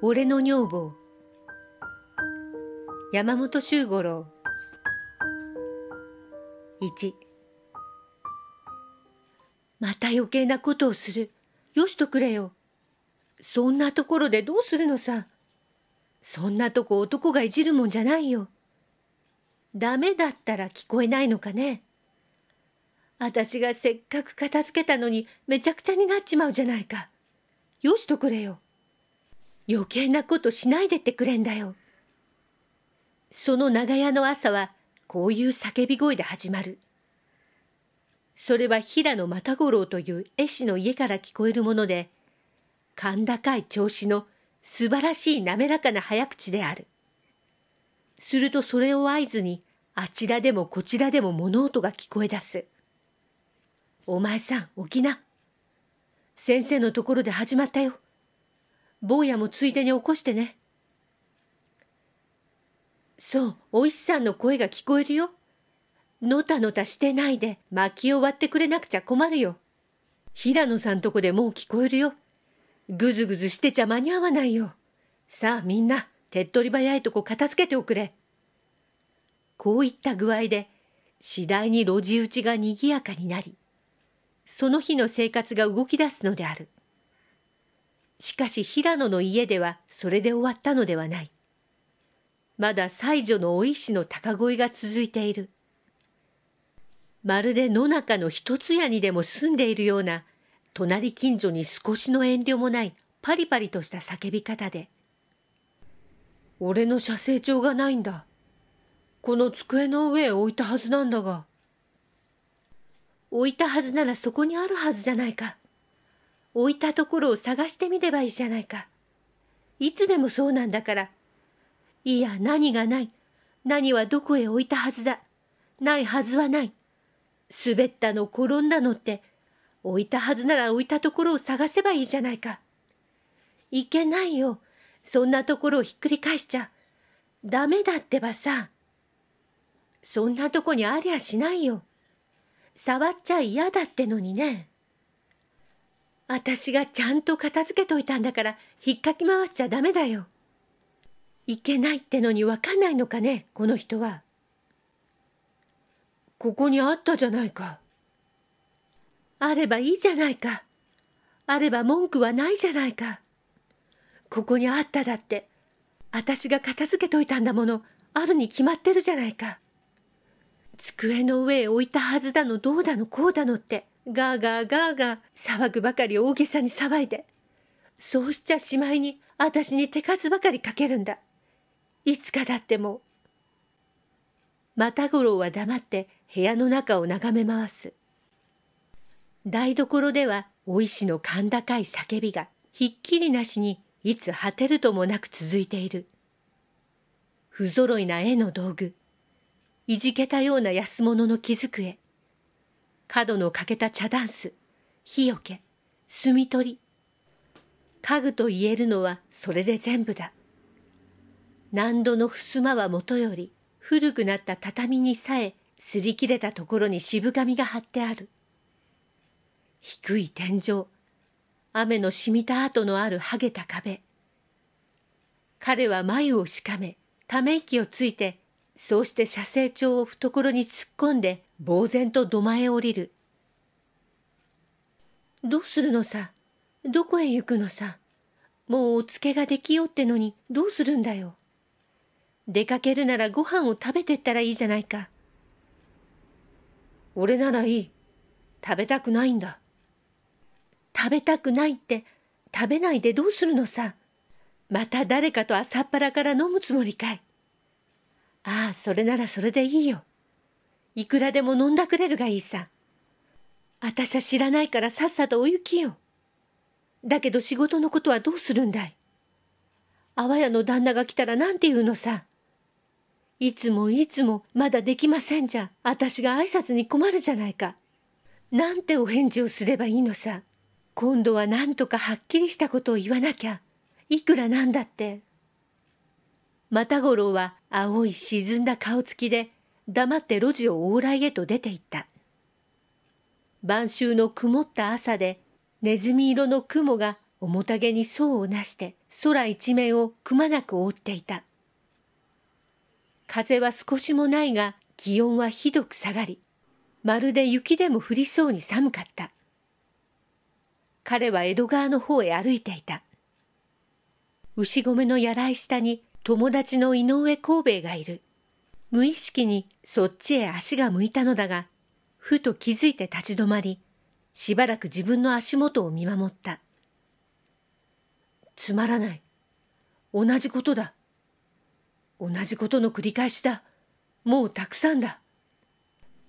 俺の女房山本周五郎1また余計なことをするよしとくれよそんなところでどうするのさそんなとこ男がいじるもんじゃないよダメだったら聞こえないのかね私がせっかく片付けたのにめちゃくちゃになっちまうじゃないかよしとくれよ余計なことしないでってくれんだよ。その長屋の朝はこういう叫び声で始まる。それは平野又五郎という絵師の家から聞こえるもので、甲高い調子の素晴らしい滑らかな早口である。するとそれを合図に、あちらでもこちらでも物音が聞こえ出す。お前さん、起きな。先生のところで始まったよ。坊やもついでに起こしてね。そう、お石さんの声が聞こえるよ。のたのたしてないで、薪を割ってくれなくちゃ困るよ。平野さんとこでもう聞こえるよ。ぐずぐずしてちゃ間に合わないよ。さあみんな、手っ取り早いとこ片付けておくれ。こういった具合で、次第に路地打ちが賑やかになり、その日の生活が動き出すのである。しかし平野の家ではそれで終わったのではない。まだ妻女のお医師の高声が続いている。まるで野中の一つ屋にでも住んでいるような、隣近所に少しの遠慮もないパリパリとした叫び方で。俺の写生帳がないんだ。この机の上へ置いたはずなんだが。置いたはずならそこにあるはずじゃないか。置いたところを探してみればいいじゃないか。いつでもそうなんだから。いや、何がない。何はどこへ置いたはずだ。ないはずはない。滑ったの転んだのって、置いたはずなら置いたところを探せばいいじゃないか。いけないよ。そんなところをひっくり返しちゃ。ダメだってばさ。そんなとこにありゃしないよ。触っちゃ嫌だってのにね。私がちゃんと片付けといたんだからひっかき回しちゃダメだよ。いけないってのにわかんないのかねこの人は。ここにあったじゃないか。あればいいじゃないか。あれば文句はないじゃないか。ここにあっただって。私が片付けといたんだもの、あるに決まってるじゃないか。机の上へ置いたはずだのどうだのこうだのって。ガーガーガーガー騒ぐばかり大げさに騒いでそうしちゃしまいに私に手数ばかりかけるんだいつかだってもう又五郎は黙って部屋の中を眺め回す台所ではお石の甲高い叫びがひっきりなしにいつ果てるともなく続いている不ぞろいな絵の道具いじけたような安物の気く絵角の欠けた茶ダンス、火よけ、墨取り。家具と言えるのはそれで全部だ。何度の襖はもとより、古くなった畳にさえ、擦り切れたところに渋紙が貼ってある。低い天井、雨の染みた跡のある剥げた壁。彼は眉をしかめ、ため息をついて、そうして写生帳を懐に突っ込んで呆然と土間へ降りる。どうするのさどこへ行くのさもうおつけができよってのにどうするんだよ。出かけるならご飯を食べてったらいいじゃないか。俺ならいい。食べたくないんだ。食べたくないって食べないでどうするのさ。また誰かと朝っぱらから飲むつもりかい。ああ、それならそれでいいよ。いくらでも飲んだくれるがいいさ。あたしゃ知らないからさっさとお行きよ。だけど仕事のことはどうするんだいあわやの旦那が来たらなんて言うのさ。いつもいつもまだできませんじゃ、あたしが挨拶に困るじゃないか。なんてお返事をすればいいのさ。今度はなんとかはっきりしたことを言わなきゃ、いくらなんだって。又五郎は青い沈んだ顔つきで黙って路地を往来へと出て行った。晩秋の曇った朝で、ネズミ色の雲が重たげに層をなして空一面をくまなく覆っていた。風は少しもないが気温はひどく下がり、まるで雪でも降りそうに寒かった。彼は江戸川の方へ歩いていた。牛込のやらい下に友達の井上神兵衛がいる。無意識にそっちへ足が向いたのだが、ふと気づいて立ち止まり、しばらく自分の足元を見守った。つまらない。同じことだ。同じことの繰り返しだ。もうたくさんだ。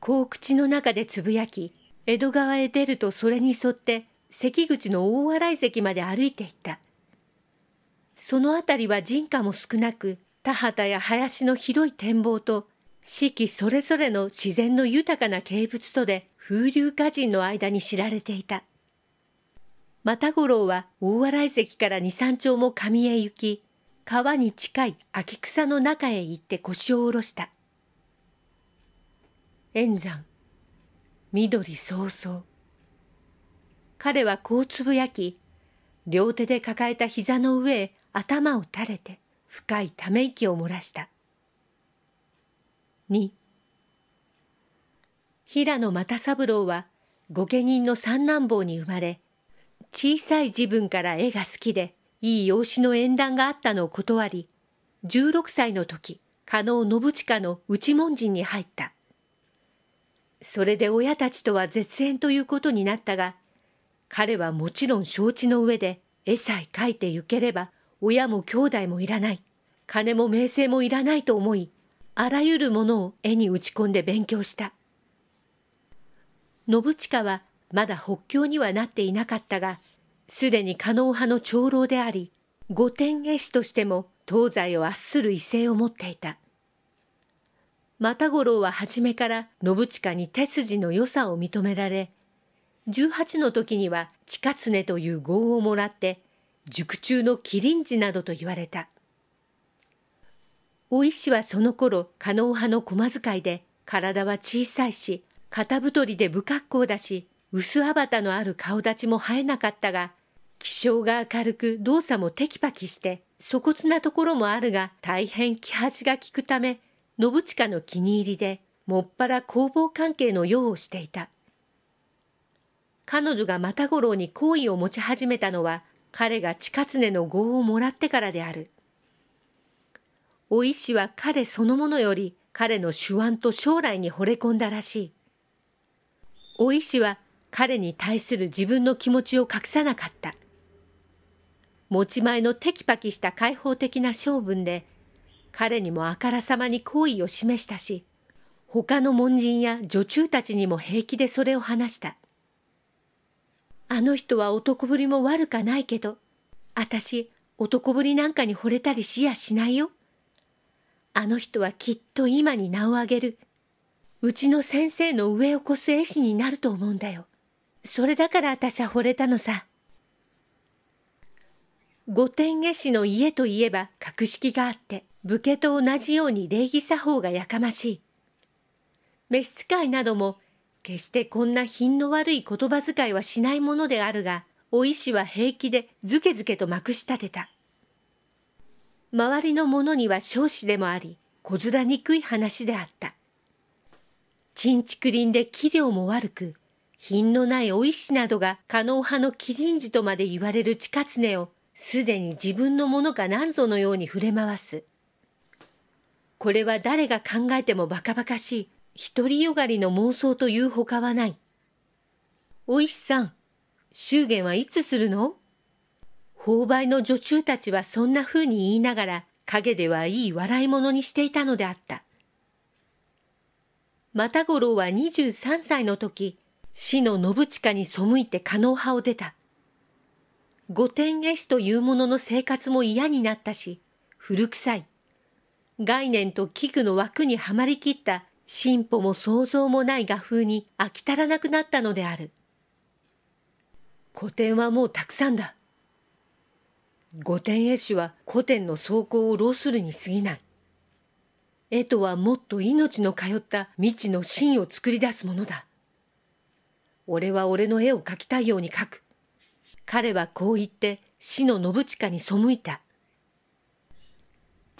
こう口の中でつぶやき、江戸川へ出るとそれに沿って関口の大洗関まで歩いていった。その辺りは人家も少なく、田畑や林の広い展望と四季それぞれの自然の豊かな景物とで風流歌人の間に知られていた。又五郎は大洗関から二三丁も上へ行き、川に近い秋草の中へ行って腰を下ろした。円山、緑早々。彼はこうつぶやき、両手で抱えた膝の上へ頭を垂れて、深いため息を漏らした。2平野又三郎は御家人の三男坊に生まれ小さい自分から絵が好きでいい養子の縁談があったのを断り16歳の時加納信親の内門人に入ったそれで親たちとは絶縁ということになったが彼はもちろん承知の上で絵さえ描いてゆければ親も兄弟もいらない、金も名声もいらないと思い、あらゆるものを絵に打ち込んで勉強した。信親はまだ北京にはなっていなかったが、すでに加納派の長老であり、御殿絵師としても東西を圧する威勢を持っていた。又五郎は初めから信親に手筋の良さを認められ、18の時には近常という号をもらって塾中のキリンジなどと言われた。お医師はその頃、加納派の駒遣いで、体は小さいし、肩太りで不格好だし、薄あばたのある顔立ちも生えなかったが、気性が明るく動作もテキパキして、粗骨なところもあるが大変気恥が利くため、信近の気に入りで、もっぱら工房関係の用をしていた。彼女が又五郎に好意を持ち始めたのは、彼が地下常の業をもらってからである。お医師は彼そのものより彼の手腕と将来に惚れ込んだらしい。お医師は彼に対する自分の気持ちを隠さなかった。持ち前のテキパキした開放的な性分で、彼にもあからさまに好意を示したし、他の門人や女中たちにも平気でそれを話した。あの人は男ぶりも悪かないけど、あたし男ぶりなんかに惚れたりしやしないよ。あの人はきっと今に名を上げる。うちの先生の上を越す絵師になると思うんだよ。それだから私は惚れたのさ。御殿絵師の家といえば格式があって、武家と同じように礼儀作法がやかましい。召使いなども決してこんな品の悪い言葉遣いはしないものであるが、お医師は平気でずけずけとまくし立てた。周りの者には少子でもあり、こずらにくい話であった。ちんちくりんで器量も悪く、品のないお医師などが可能派の麒麟児とまで言われる近常を、すでに自分のものか何ぞのように触れ回す。これは誰が考えてもバカバカしい。独りよがりの妄想というほかはない。おしさん、祝言はいつするの購買の女中たちはそんな風に言いながら、陰ではいい笑い者にしていたのであった。又五郎は23歳の時、死の信近に背いて加納派を出た。御殿絵師というものの生活も嫌になったし、古臭い。概念と器具の枠にはまりきった進歩も想像もない画風に飽き足らなくなったのである。古典はもうたくさんだ。御殿絵師は古典の草稿を浪するに過ぎない。絵とはもっと命の通った未知の真を作り出すものだ。俺は俺の絵を描きたいように描く。彼はこう言って死の信近に背いた。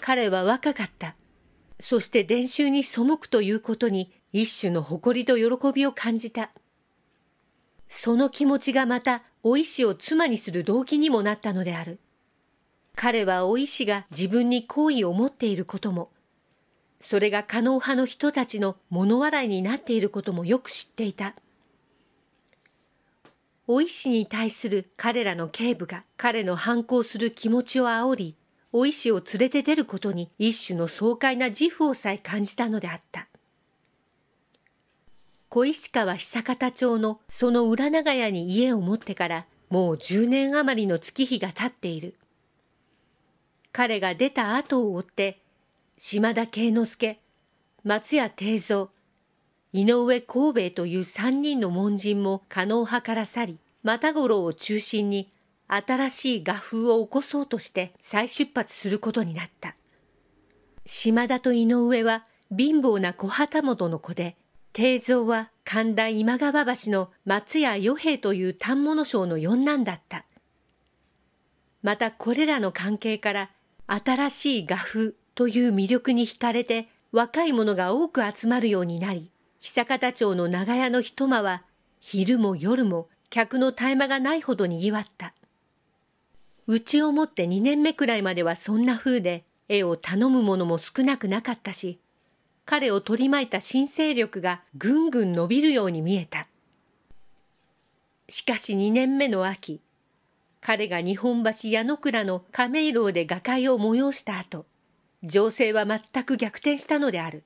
彼は若かった。そして練習に背くということに一種の誇りと喜びを感じた。その気持ちがまたお医師を妻にする動機にもなったのである。彼はお医師が自分に好意を持っていることも、それが可能派の人たちの物笑いになっていることもよく知っていた。お医師に対する彼らの警部が彼の反抗する気持ちを煽り、お医師を連れて出ることに一種の爽快な自負をさえ感じたのであった。小石川久方町のその裏長屋に家を持ってからもう10年余りの月日が経っている。彼が出た後を追って、島田慶之助、松屋定蔵、井上神戸という三人の門人も可能派から去り、又五郎を中心に新しい画風を起こそうとして再出発することになった。島田と井上は貧乏な小旗本の子で、定蔵は神田今川橋の松屋与平という反物商の四男だった。またこれらの関係から、新しい画風という魅力に惹かれて若い者が多く集まるようになり、久方町の長屋の一間は昼も夜も客の絶え間がないほどにぎわった。うちを持って2年目くらいまではそんな風で絵を頼むものも少なくなかったし、彼を取り巻いた新勢力がぐんぐん伸びるように見えた。しかし2年目の秋、彼が日本橋矢野倉の亀井で画界を催した後、情勢は全く逆転したのである。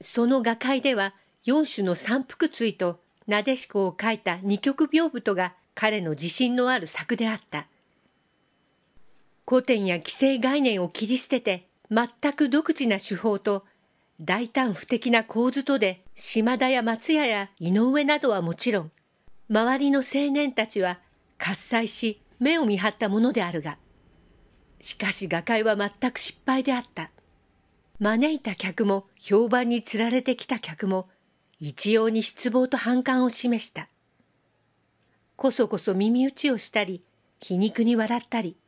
その画界では4種の三福椎となでしこを書いた二極屏風とが彼の自信のある策であった。古典や既成概念を切り捨てて、全く独自な手法と、大胆不敵な構図とで、島田や松屋や井上などはもちろん、周りの青年たちは喝采し、目を見張ったものであるが、しかし画界は全く失敗であった。招いた客も評判につられてきた客も一様に失望と反感を示した。こそこそ耳打ちをしたり、皮肉に笑ったり、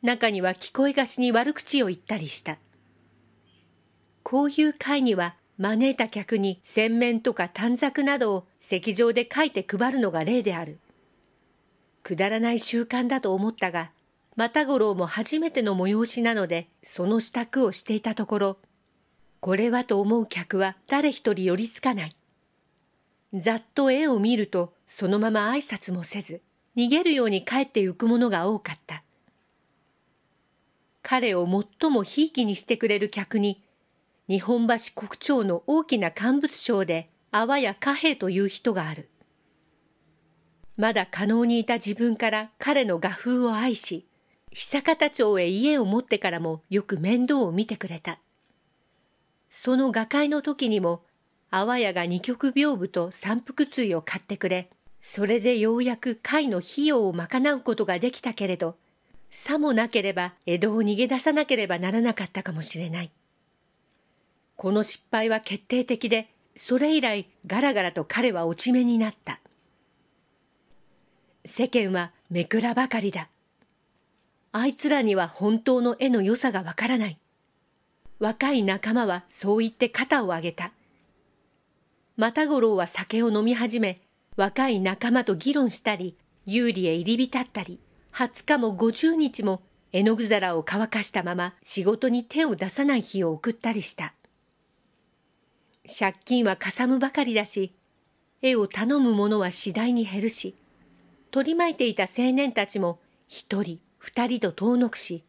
中には聞こえがしに悪口を言ったりした。こういう会には招いた客に洗面とか短冊などを席上で書いて配るのが例である。くだらない習慣だと思ったが、又五郎も初めての催しなので、その支度をしていたところ、これはと思う客は誰一人寄りつかない。ざっと絵を見るとそのまま挨拶もせず逃げるように帰ってゆくものが多かった彼を最もひいきにしてくれる客に日本橋国庁の大きな乾物商であわや貨幣という人があるまだ加納にいた自分から彼の画風を愛し久方町へ家を持ってからもよく面倒を見てくれたその画界の時にもあわやが二極屏風と三腹椎を買ってくれ、それでようやく会の費用を賄うことができたけれど、さもなければ江戸を逃げ出さなければならなかったかもしれない。この失敗は決定的で、それ以来ガラガラと彼は落ち目になった。世間はめくらばかりだ。あいつらには本当の絵の良さがわからない。若い仲間はそう言って肩を上げた。又五郎は酒を飲み始め、若い仲間と議論したり、有利へ入り浸ったり、20日も50日も絵の具皿を乾かしたまま仕事に手を出さない日を送ったりした。借金はかさむばかりだし、絵を頼む者は次第に減るし、取り巻いていた青年たちも一人二人と遠のくし、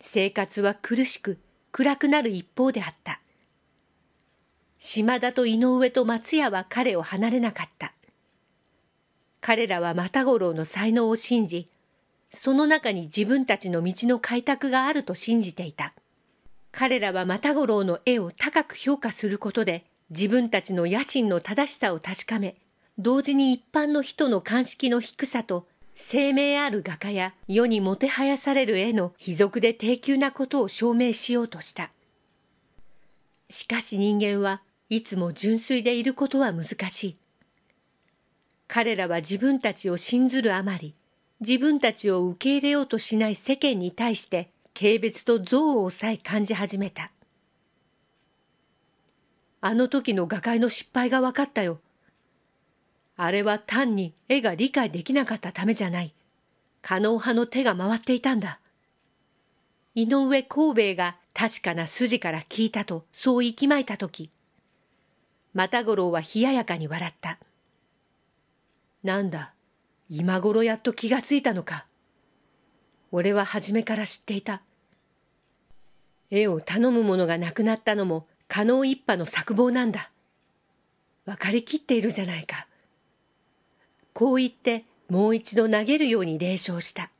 生活は苦しく暗くなる一方であった。島田と井上と松屋は彼を離れなかった。彼らは又五郎の才能を信じ、その中に自分たちの道の開拓があると信じていた。彼らは又五郎の絵を高く評価することで、自分たちの野心の正しさを確かめ、同時に一般の人の鑑識の低さと、生命ある画家や世にもてはやされる絵の卑俗で低級なことを証明しようとした。しかし人間はいつも純粋でいることは難しい。彼らは自分たちを信ずるあまり、自分たちを受け入れようとしない世間に対して、軽蔑と憎悪をさえ感じ始めた。あの時の画界の失敗が分かったよ。あれは単に絵が理解できなかったためじゃない。可能派の手が回っていたんだ。井上孔兵衛が確かな筋から聞いたと、そう息巻いた時。又五郎は冷ややかに笑った。なんだ、今頃やっと気がついたのか。俺は初めから知っていた。絵を頼む者がなくなったのも加納一派の策謀なんだ。分かりきっているじゃないか。こう言ってもう一度投げるように冷笑した。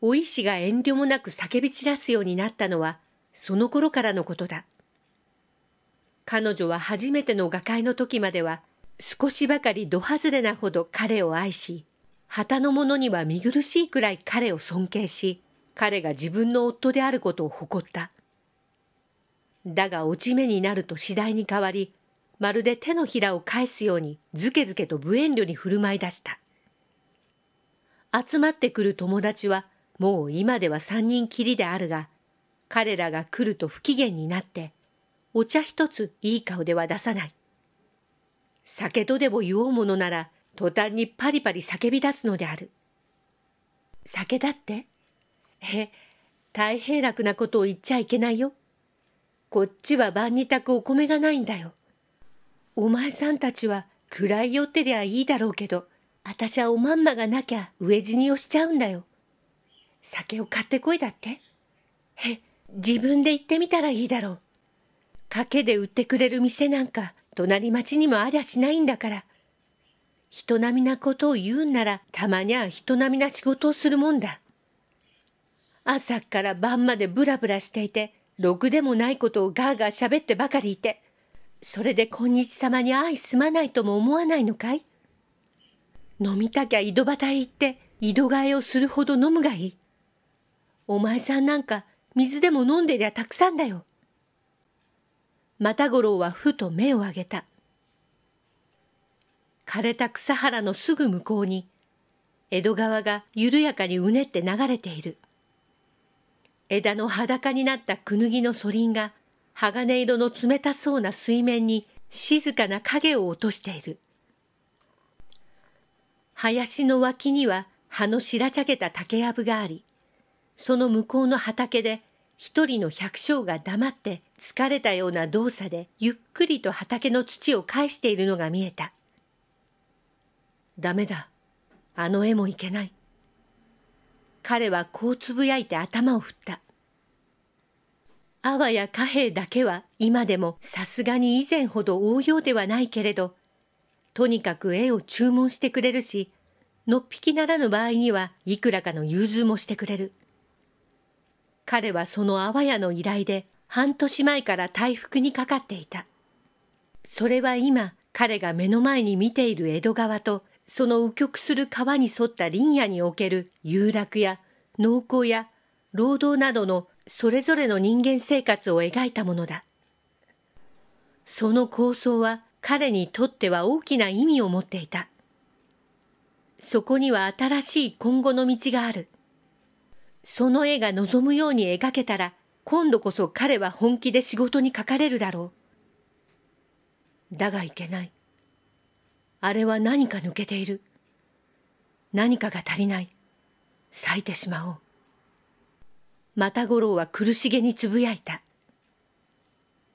お医師が遠慮もなく叫び散らすようになったのはその頃からのことだ。彼女は初めての画界の時までは、少しばかりど外れなほど彼を愛し、旗の者には見苦しいくらい彼を尊敬し、彼が自分の夫であることを誇った。だが落ち目になると次第に変わり、まるで手のひらを返すようにずけずけと無遠慮に振る舞い出した。集まってくる友達はもう今では三人きりであるが、彼らが来ると不機嫌になって、お茶一ついい顔では出さない。酒とでも言おうものなら、途端にパリパリ叫び出すのである。酒だってえ、大変楽なことを言っちゃいけないよ。こっちは晩に炊くお米がないんだよ。お前さんたちは暗い寄ってりゃいいだろうけど、あたしはおまんまがなきゃ飢え死にをしちゃうんだよ。酒を買ってこいだって。へ、自分で行ってみたらいいだろう。賭けで売ってくれる店なんか隣町にもありゃしないんだから。人並みなことを言うんならたまにゃ人並みな仕事をするもんだ。朝から晩までブラブラしていて、ろくでもないことをガーガー喋ってばかりいて、それで今日様に愛すまないとも思わないのかい飲みたきゃ井戸端へ行って、井戸替えをするほど飲むがいい。お前さんなんか水でも飲んでりゃたくさんだよ。又五郎はふと目を上げた。枯れた草原のすぐ向こうに、江戸川が緩やかにうねって流れている。枝の裸になったクヌギのソリンが、鋼色の冷たそうな水面に静かな影を落としている。林の脇には葉の白らちゃた竹やぶがあり、その向こうの畑で一人の百姓が黙って疲れたような動作でゆっくりと畑の土を返しているのが見えた。ダメだ。あの絵もいけない。彼はこうつぶやいて頭を振った。あわや貨幣だけは今でもさすがに以前ほど応用ではないけれど、とにかく絵を注文してくれるし、のっぴきならぬ場合にはいくらかの融通もしてくれる。彼はそのあわやの依頼で半年前から大福にかかっていた。それは今、彼が目の前に見ている江戸川と、その右曲する川に沿った林野における遊楽や農耕や労働などのそれぞれの人間生活を描いたものだ。その構想は彼にとっては大きな意味を持っていた。そこには新しい今後の道がある。その絵が望むように描けたら、今度こそ彼は本気で仕事にかかれるだろう。だがいけない。あれは何か抜けている。何かが足りない。咲いてしまおう。また五郎は苦しげにつぶやいた。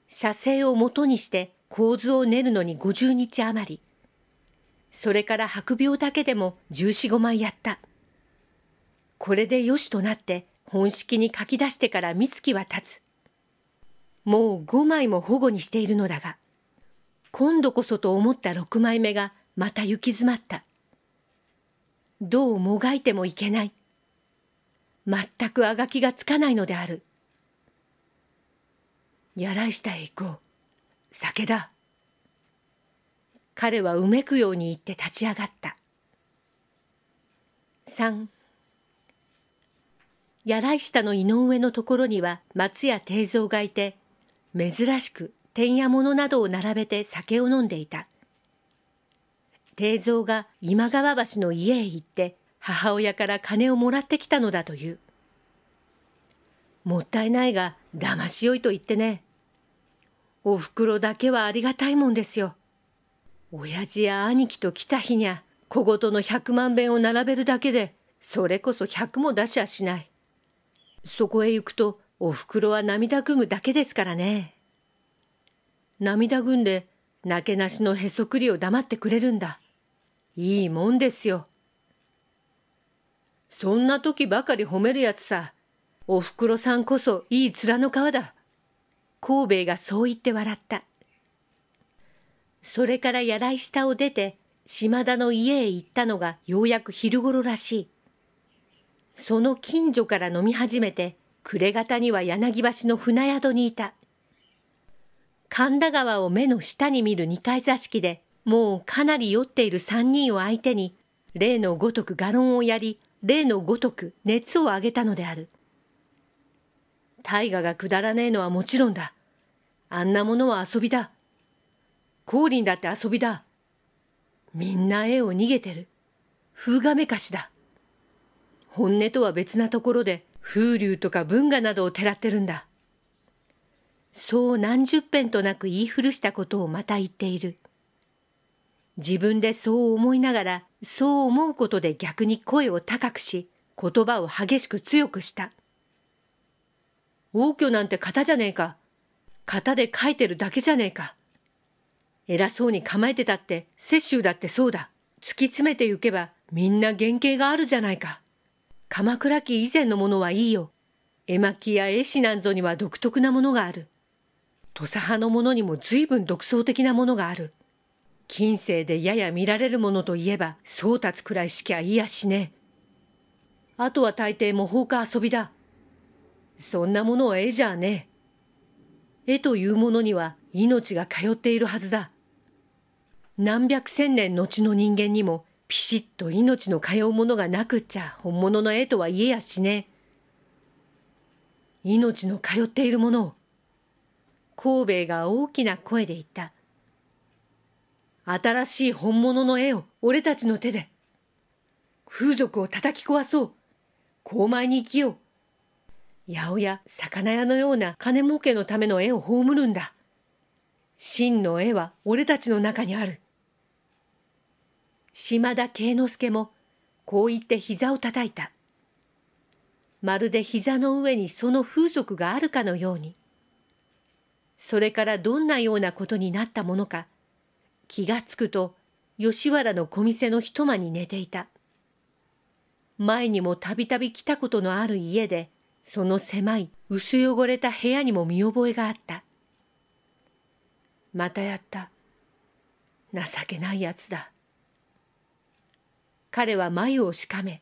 写生をもとにして構図を練るのに五十日余り。それから白病だけでも十四五枚やった。これでよしとなって本式に書き出してから三月は経つ。もう五枚も保護にしているのだが、今度こそと思った六枚目がまた行き詰まった。どうもがいてもいけない。全くあがきがつかないのである。やらいしたへ行こう。酒だ。彼はうめくように言って立ち上がった。3柳井下の井上のところには松屋定蔵がいて、珍しく天や物などを並べて酒を飲んでいた。定蔵が今川橋の家へ行って母親から金をもらってきたのだという。もったいないがだましよいと言ってね。お袋だけはありがたいもんですよ。親父や兄貴と来た日にゃ、小言の百万遍を並べるだけで、それこそ百も出しゃしない。そこへ行くとおふくろは涙ぐむだけですからね。涙ぐんでなけなしのへそくりを黙ってくれるんだ。いいもんですよ。そんな時ばかり褒めるやつさ。おふくろさんこそいい面の皮だ。神戸がそう言って笑った。それからやら下を出て島田の家へ行ったのがようやく昼頃らしい。その近所から飲み始めて暮れ方には柳橋の船宿にいた神田川を目の下に見る2階座敷でもうかなり酔っている3人を相手に例のごとくガロンをやり例のごとく熱を上げたのである大河がくだらねえのはもちろんだあんなものは遊びだ光臨だって遊びだみんな絵を逃げてる風がめかしだ本音とは別なところで風流とか文化などをてらってるんだ。そう何十遍となく言い古したことをまた言っている。自分でそう思いながら、そう思うことで逆に声を高くし、言葉を激しく強くした。応挙なんて型じゃねえか。型で書いてるだけじゃねえか。偉そうに構えてたって、雪舟だってそうだ。突き詰めてゆけば、みんな原型があるじゃないか。鎌倉期以前のものはいいよ。絵巻や絵師なんぞには独特なものがある。土佐派のものにも随分独創的なものがある。近世でやや見られるものといえば、宗達くらいしきゃいやしねあとは大抵模倣か遊びだ。そんなものは絵じゃねえ。絵というものには命が通っているはずだ。何百千年後の人間にもピシッと命の通うものがなくっちゃ本物の絵とは言えやしね。命の通っているものを。神戸が大きな声で言った。新しい本物の絵を俺たちの手で。風俗を叩き壊そう。高前に生きよう。八百屋、魚屋のような金儲けのための絵を葬るんだ。真の絵は俺たちの中にある。島田慶之助もこう言って膝を叩いた。まるで膝の上にその風俗があるかのように。それからどんなようなことになったものか、気がつくと吉原の小店の一間に寝ていた。前にもたびたび来たことのある家で、その狭い薄汚れた部屋にも見覚えがあった。またやった。情けないやつだ。彼は眉をしかめ、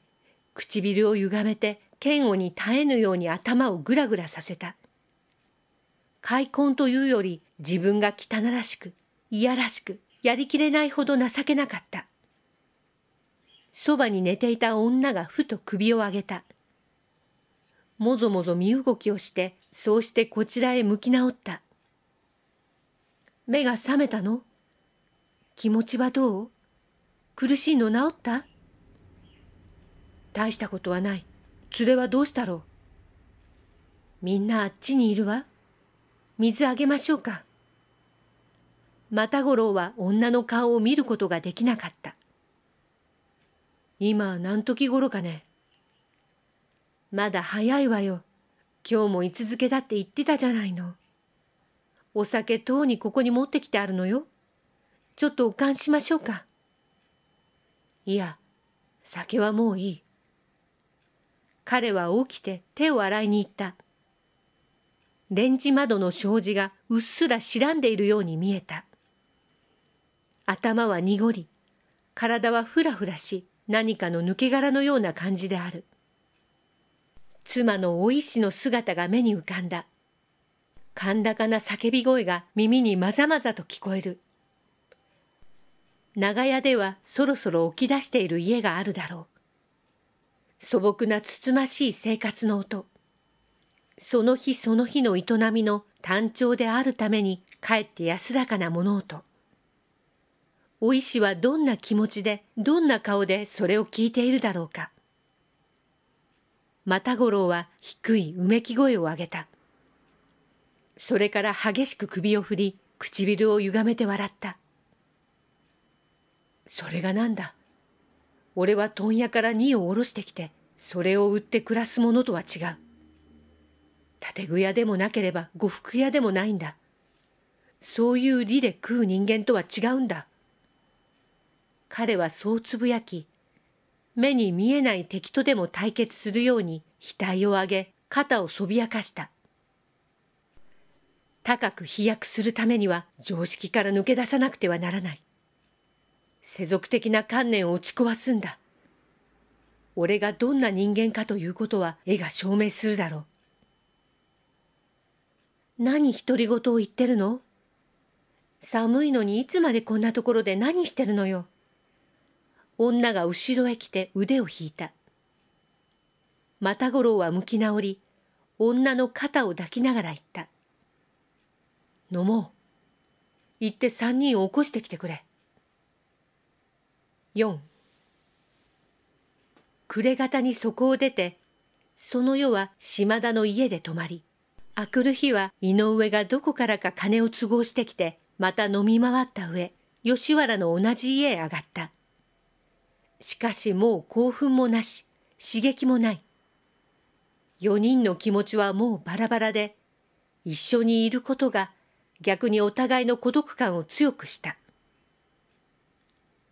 唇を歪めて剣をに耐えぬように頭をぐらぐらさせた。開墾というより自分が汚らしく、いやらしく、やりきれないほど情けなかった。そばに寝ていた女がふと首を上げた。もぞもぞ身動きをして、そうしてこちらへ向き直った。目が覚めたの気持ちはどう苦しいの治った大したことはない。連れはどうしたろう。みんなあっちにいるわ。水あげましょうか。また五郎は女の顔を見ることができなかった。今何時頃かね。まだ早いわよ。今日も居続けだって言ってたじゃないの。お酒とうにここに持ってきてあるのよ。ちょっとおかんしましょうか。いや、酒はもういい。彼は起きて手を洗いに行った。レンジ窓の障子がうっすららんでいるように見えた。頭は濁り、体はふらふらし、何かの抜け殻のような感じである。妻のお医師の姿が目に浮かんだ。甲高な叫び声が耳にまざまざと聞こえる。長屋ではそろそろ起き出している家があるだろう。素朴なつつましい生活の音。その日その日の営みの単調であるためにかえって安らかな物音。お医師はどんな気持ちで、どんな顔でそれを聞いているだろうか。又五郎は低いうめき声を上げた。それから激しく首を振り、唇をゆがめて笑った。それが何だ俺は問屋から荷を下ろしてきて、それを売って暮らすものとは違う。建具屋でもなければ呉服屋でもないんだ。そういう理で食う人間とは違うんだ。彼はそうつぶやき、目に見えない敵とでも対決するように額を上げ、肩をそびやかした。高く飛躍するためには常識から抜け出さなくてはならない。世俗的な観念を打ち壊すんだ。俺がどんな人間かということは絵が証明するだろう。何独り言を言ってるの寒いのにいつまでこんなところで何してるのよ。女が後ろへ来て腕を引いた。又五郎は向き直り、女の肩を抱きながら言った。飲もう。行って三人を起こしてきてくれ。4暮れ方にそこを出てその夜は島田の家で泊まりあくる日は井上がどこからか金を都合してきてまた飲み回った上吉原の同じ家へ上がったしかしもう興奮もなし刺激もない4人の気持ちはもうバラバラで一緒にいることが逆にお互いの孤独感を強くした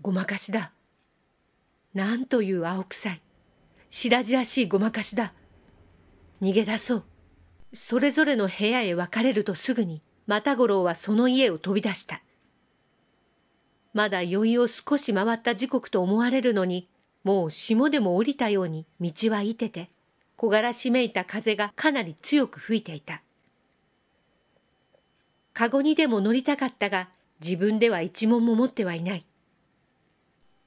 ごまかしだ。なんという青臭い、白々しいごまかしだ。逃げ出そう。それぞれの部屋へ分かれるとすぐに、又五郎はその家を飛び出した。まだ酔いを少し回った時刻と思われるのに、もう霜でも降りたように道はいてて、木枯らしめいた風がかなり強く吹いていた。かごにでも乗りたかったが、自分では一文も持ってはいない。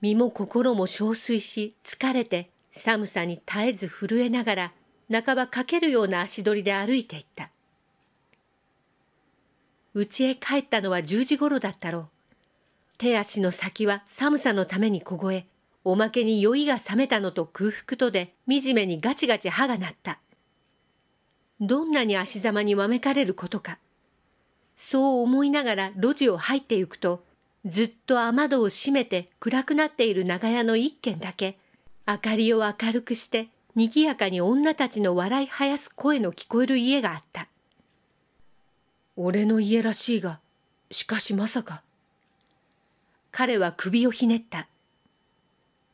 身も心も憔悴し疲れて寒さに絶えず震えながら半ばかけるような足取りで歩いていった家へ帰ったのは10時頃だったろう手足の先は寒さのために凍えおまけに酔いが覚めたのと空腹とで惨めにガチガチ歯が鳴ったどんなに足ざまにわめかれることかそう思いながら路地を入ってゆくとずっと雨戸を閉めて暗くなっている長屋の一軒だけ、明かりを明るくして、賑やかに女たちの笑い生やす声の聞こえる家があった。俺の家らしいが、しかしまさか。彼は首をひねった。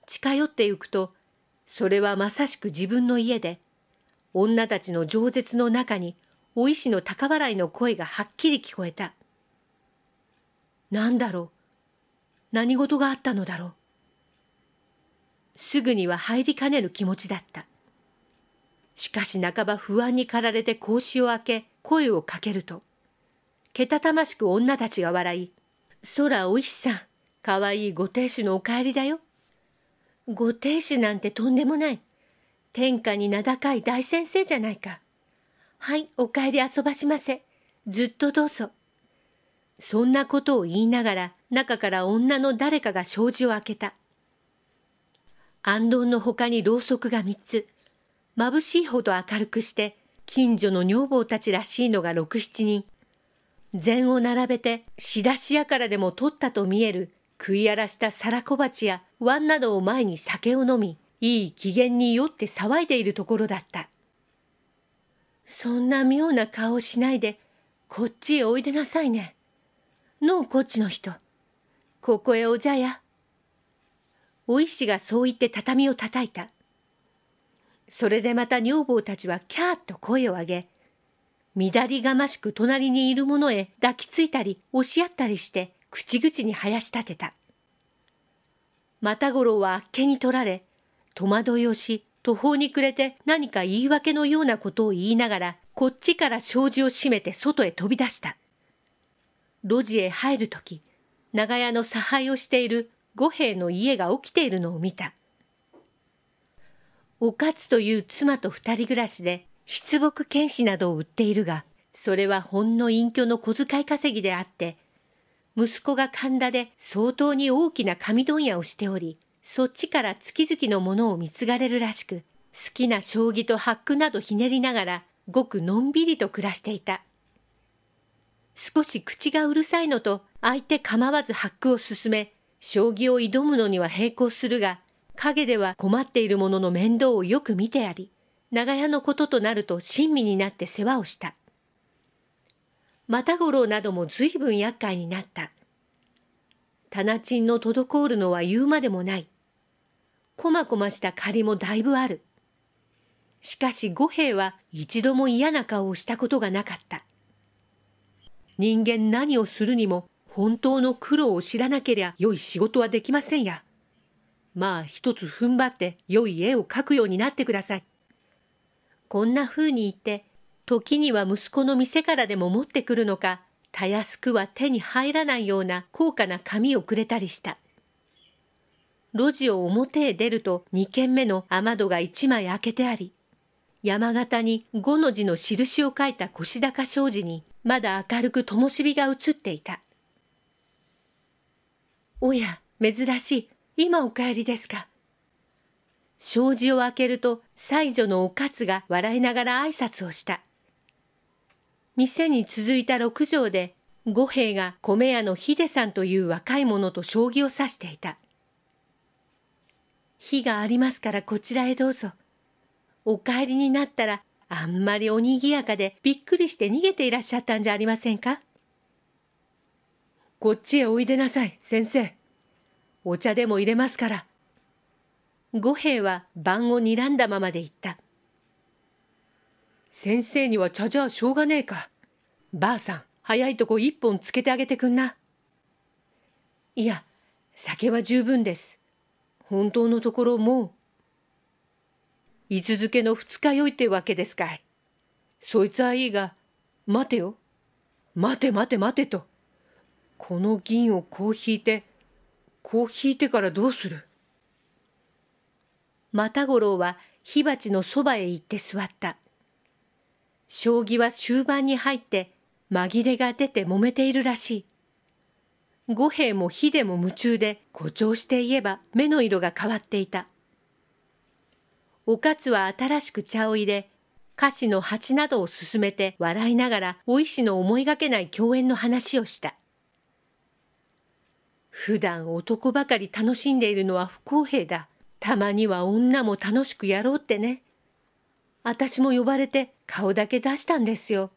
近寄ってゆくと、それはまさしく自分の家で、女たちの饒舌の中に、お医師の高笑いの声がはっきり聞こえた。なんだろう、何事があったのだろう。すぐには入りかねる気持ちだった。しかし半ば不安に駆られて格子を開け、声をかけると、けたたましく女たちが笑い、空お石さん、かわいいご亭主のお帰りだよ。ご亭主なんてとんでもない。天下に名高い大先生じゃないか。はい、お帰り遊ばしませ。ずっとどうぞ。そんなことを言いながら、中から女の誰かが障子を開けた。安どんの他にろうそくが三つ、眩しいほど明るくして、近所の女房たちらしいのが六七人。禅を並べて、仕出し屋からでも取ったと見える、食い荒らした皿小鉢や碗などを前に酒を飲み、いい機嫌に酔って騒いでいるところだった。そんな妙な顔をしないで、こっちへおいでなさいね。のうこっちの人。ここへお茶や。お石がそう言って畳を叩いた。それでまた女房たちはキャーッと声を上げ、乱りがましく隣にいる者へ抱きついたり押し合ったりして口々に生やし立てた。又五郎はあっけに取られ、戸惑いをし、途方に暮れて何か言い訳のようなことを言いながら、こっちから障子を閉めて外へ飛び出した。路地へ入るとき、長屋の差配をしている五兵衛の家が起きているのを見た。おかつという妻と二人暮らしで、出木剣士などを売っているが、それはほんの隠居の小遣い稼ぎであって、息子が神田で相当に大きな紙問屋をしており、そっちから月々のものを貢がれるらしく、好きな将棋と発句などひねりながら、ごくのんびりと暮らしていた。少し口がうるさいのと相手構わず発句を進め、将棋を挑むのには並行するが、陰では困っている者の面倒をよく見てあり、長屋のこととなると親身になって世話をした。又五郎なども随分厄介になった。棚賃の滞るのは言うまでもない。こまこました借りもだいぶある。しかし五兵衛は一度も嫌な顔をしたことがなかった。人間何をするにも本当の苦労を知らなけりゃ良い仕事はできませんや。まあ一つ踏ん張って良い絵を描くようになってください。こんな風に言って、時には息子の店からでも持ってくるのか、たやすくは手に入らないような高価な紙をくれたりした。路地を表へ出ると2軒目の雨戸が1枚開けてあり、山形に五の字の印を書いた腰高障子にまだ明るく灯火が映っていた。おや、珍しい。今お帰りですか。障子を開けると、妻女のおかつが笑いながら挨拶をした。店に続いた六畳で、五兵衛が米屋の秀さんという若い者と将棋を指していた。火がありますからこちらへどうぞ。お帰りになったらあんまりおにぎやかでびっくりして逃げていらっしゃったんじゃありませんかこっちへおいでなさい、先生。お茶でも入れますから。五兵衛は盤を睨んだままで言った。先生には茶じゃしょうがねえか。ばあさん、早いとこ一本つけてあげてくんな。いや、酒は十分です。本当のところもう居続けの二日酔いってわけですかい。そいつはいいが、待てよ。待て待て待てと。この銀をこう引いて、こう引いてからどうする又五郎は火鉢のそばへ行って座った。将棋は終盤に入って紛れが出て揉めているらしい。五兵も火でも夢中で誇張して言えば目の色が変わっていた。おかつは新しく茶を入れ、菓子の蜂などを進めて笑いながら、お医師の思いがけない共演の話をした。普段男ばかり楽しんでいるのは不公平だ。たまには女も楽しくやろうってね。私も呼ばれて顔だけ出したんですよ。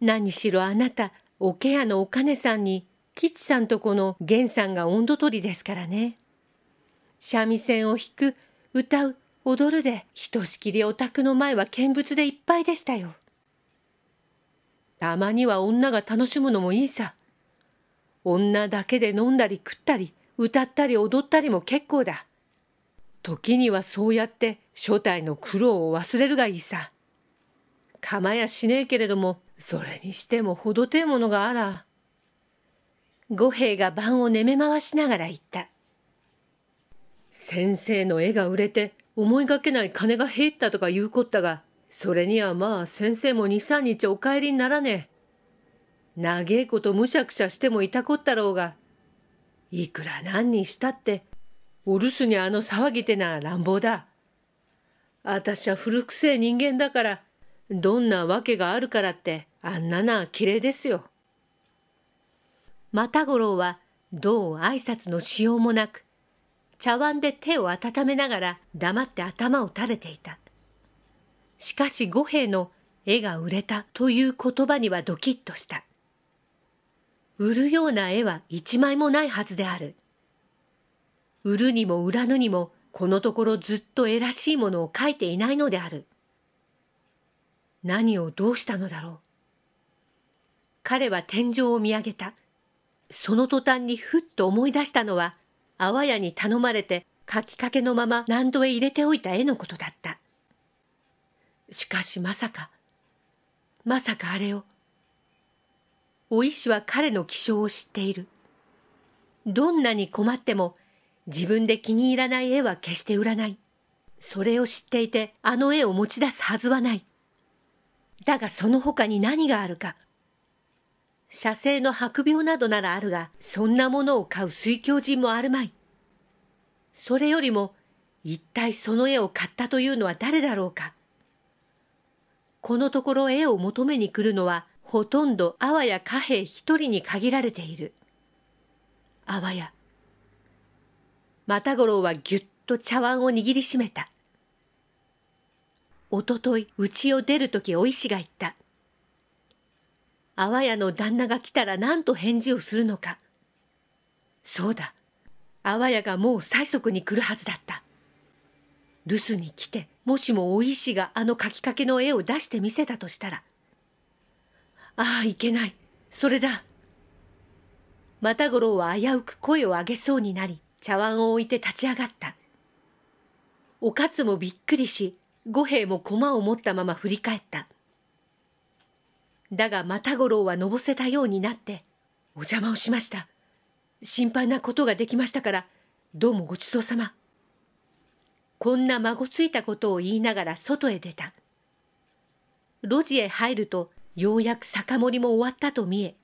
何しろあなた、おケ屋のお金さんに、吉さんとこの源さんが温度取りですからね。三味線を弾く歌う踊るでひとしきりお宅の前は見物でいっぱいでしたよたまには女が楽しむのもいいさ女だけで飲んだり食ったり歌ったり踊ったりも結構だ時にはそうやって初代の苦労を忘れるがいいさ構やしねえけれどもそれにしてもほどてえものがあら五兵衛が晩を寝め回しながら言った「先生の絵が売れて思いがけない金が減ったとか言うこったが、それにはまあ先生も2、3日お帰りにならねえ。長えことむしゃくしゃしてもいたこったろうが、いくら何にしたって、お留守にあの騒ぎてな乱暴だ。あたしは古くせえ人間だから、どんなわけがあるからって、あんなな綺麗ですよ。又五郎は、どう挨拶のしようもなく、茶碗で手を温めながら黙って頭を垂れていた。しかし五兵衛の絵が売れたという言葉にはドキッとした。売るような絵は一枚もないはずである。売るにも売らぬにもこのところずっと絵らしいものを描いていないのである。何をどうしたのだろう。彼は天井を見上げた。その途端にふっと思い出したのは阿波屋に頼まれて書きかけのまま何度へ入れておいた絵のことだった。しかしまさか、まさかあれを。お医師は彼の気性を知っている。どんなに困っても自分で気に入らない絵は決して売らない。それを知っていてあの絵を持ち出すはずはない。だがその他に何があるか。射精の白病などならあるが、そんなものを買う水狂人もあるまい。それよりも、一体その絵を買ったというのは誰だろうか。このところ絵を求めに来るのは、ほとんどあわや貨幣一人に限られている。あわや。又五郎はぎゅっと茶碗を握りしめた。おととい、うちを出るときお医師が言った。阿波屋の旦那が来たら何と返事をするのか。そうだ。阿波屋がもう催促に来るはずだった。留守に来て、もしもお石があの書きかけの絵を出してみせたとしたら。ああ、いけない。それだ。又五郎は危うく声を上げそうになり、茶碗を置いて立ち上がった。おかつもびっくりし、五兵衛も駒を持ったまま振り返った。だが又五郎はのぼせたようになってお邪魔をしました心配なことができましたからどうもごちそうさまこんな孫ついたことを言いながら外へ出た路地へ入るとようやく酒盛りも終わったと見え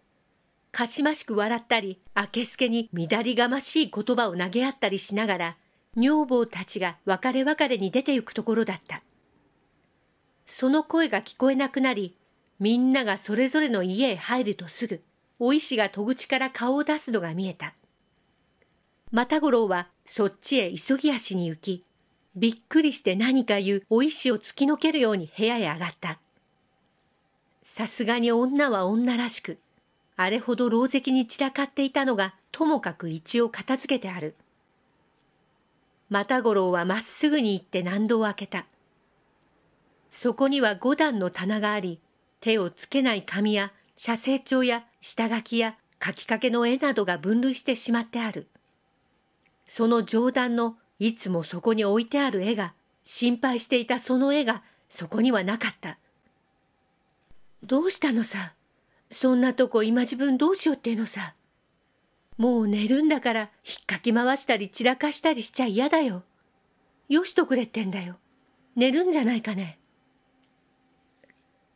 かしましく笑ったり明けすけに乱りがましい言葉を投げ合ったりしながら女房たちが別れ別れに出てゆくところだったその声が聞こえなくなりみんながそれぞれの家へ入るとすぐ、お石が戸口から顔を出すのが見えた。又五郎はそっちへ急ぎ足に行き、びっくりして何か言うお石を突きのけるように部屋へ上がった。さすがに女は女らしく、あれほど牢石に散らかっていたのが、ともかく一応片付けてある。又五郎はまっすぐに行って難度を開けた。そこには五段の棚があり、手をつけない紙や写生帳や下書きや書きかけの絵などが分類してしまってある。その上段のいつもそこに置いてある絵が、心配していたその絵がそこにはなかった。どうしたのさ。そんなとこ今自分どうしようってのさ。もう寝るんだからひっかき回したり散らかしたりしちゃ嫌だよ。よしとくれってんだよ。寝るんじゃないかね。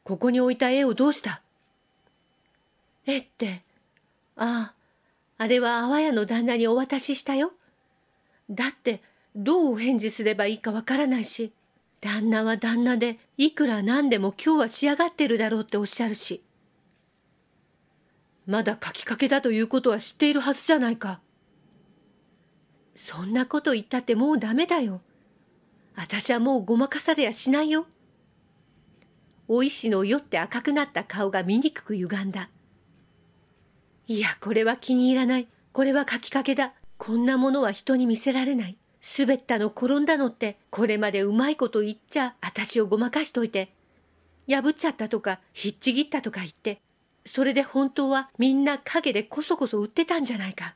ここに置いた絵をどうした絵って、ああ、あれは阿波屋の旦那にお渡ししたよ。だって、どうお返事すればいいかわからないし、旦那は旦那で、いくら何でも今日は仕上がってるだろうっておっしゃるし。まだ書きかけだということは知っているはずじゃないか。そんなこと言ったってもうダメだよ。私はもうごまかされやしないよ。お医師の酔って赤くなった顔が醜く歪んだ。いや、これは気に入らない。これは書きかけだ。こんなものは人に見せられない。滑ったの転んだのって、これまでうまいこと言っちゃ、私をごまかしといて。破っちゃったとか、ひっちぎったとか言って。それで本当はみんな陰でこそこそ売ってたんじゃないか。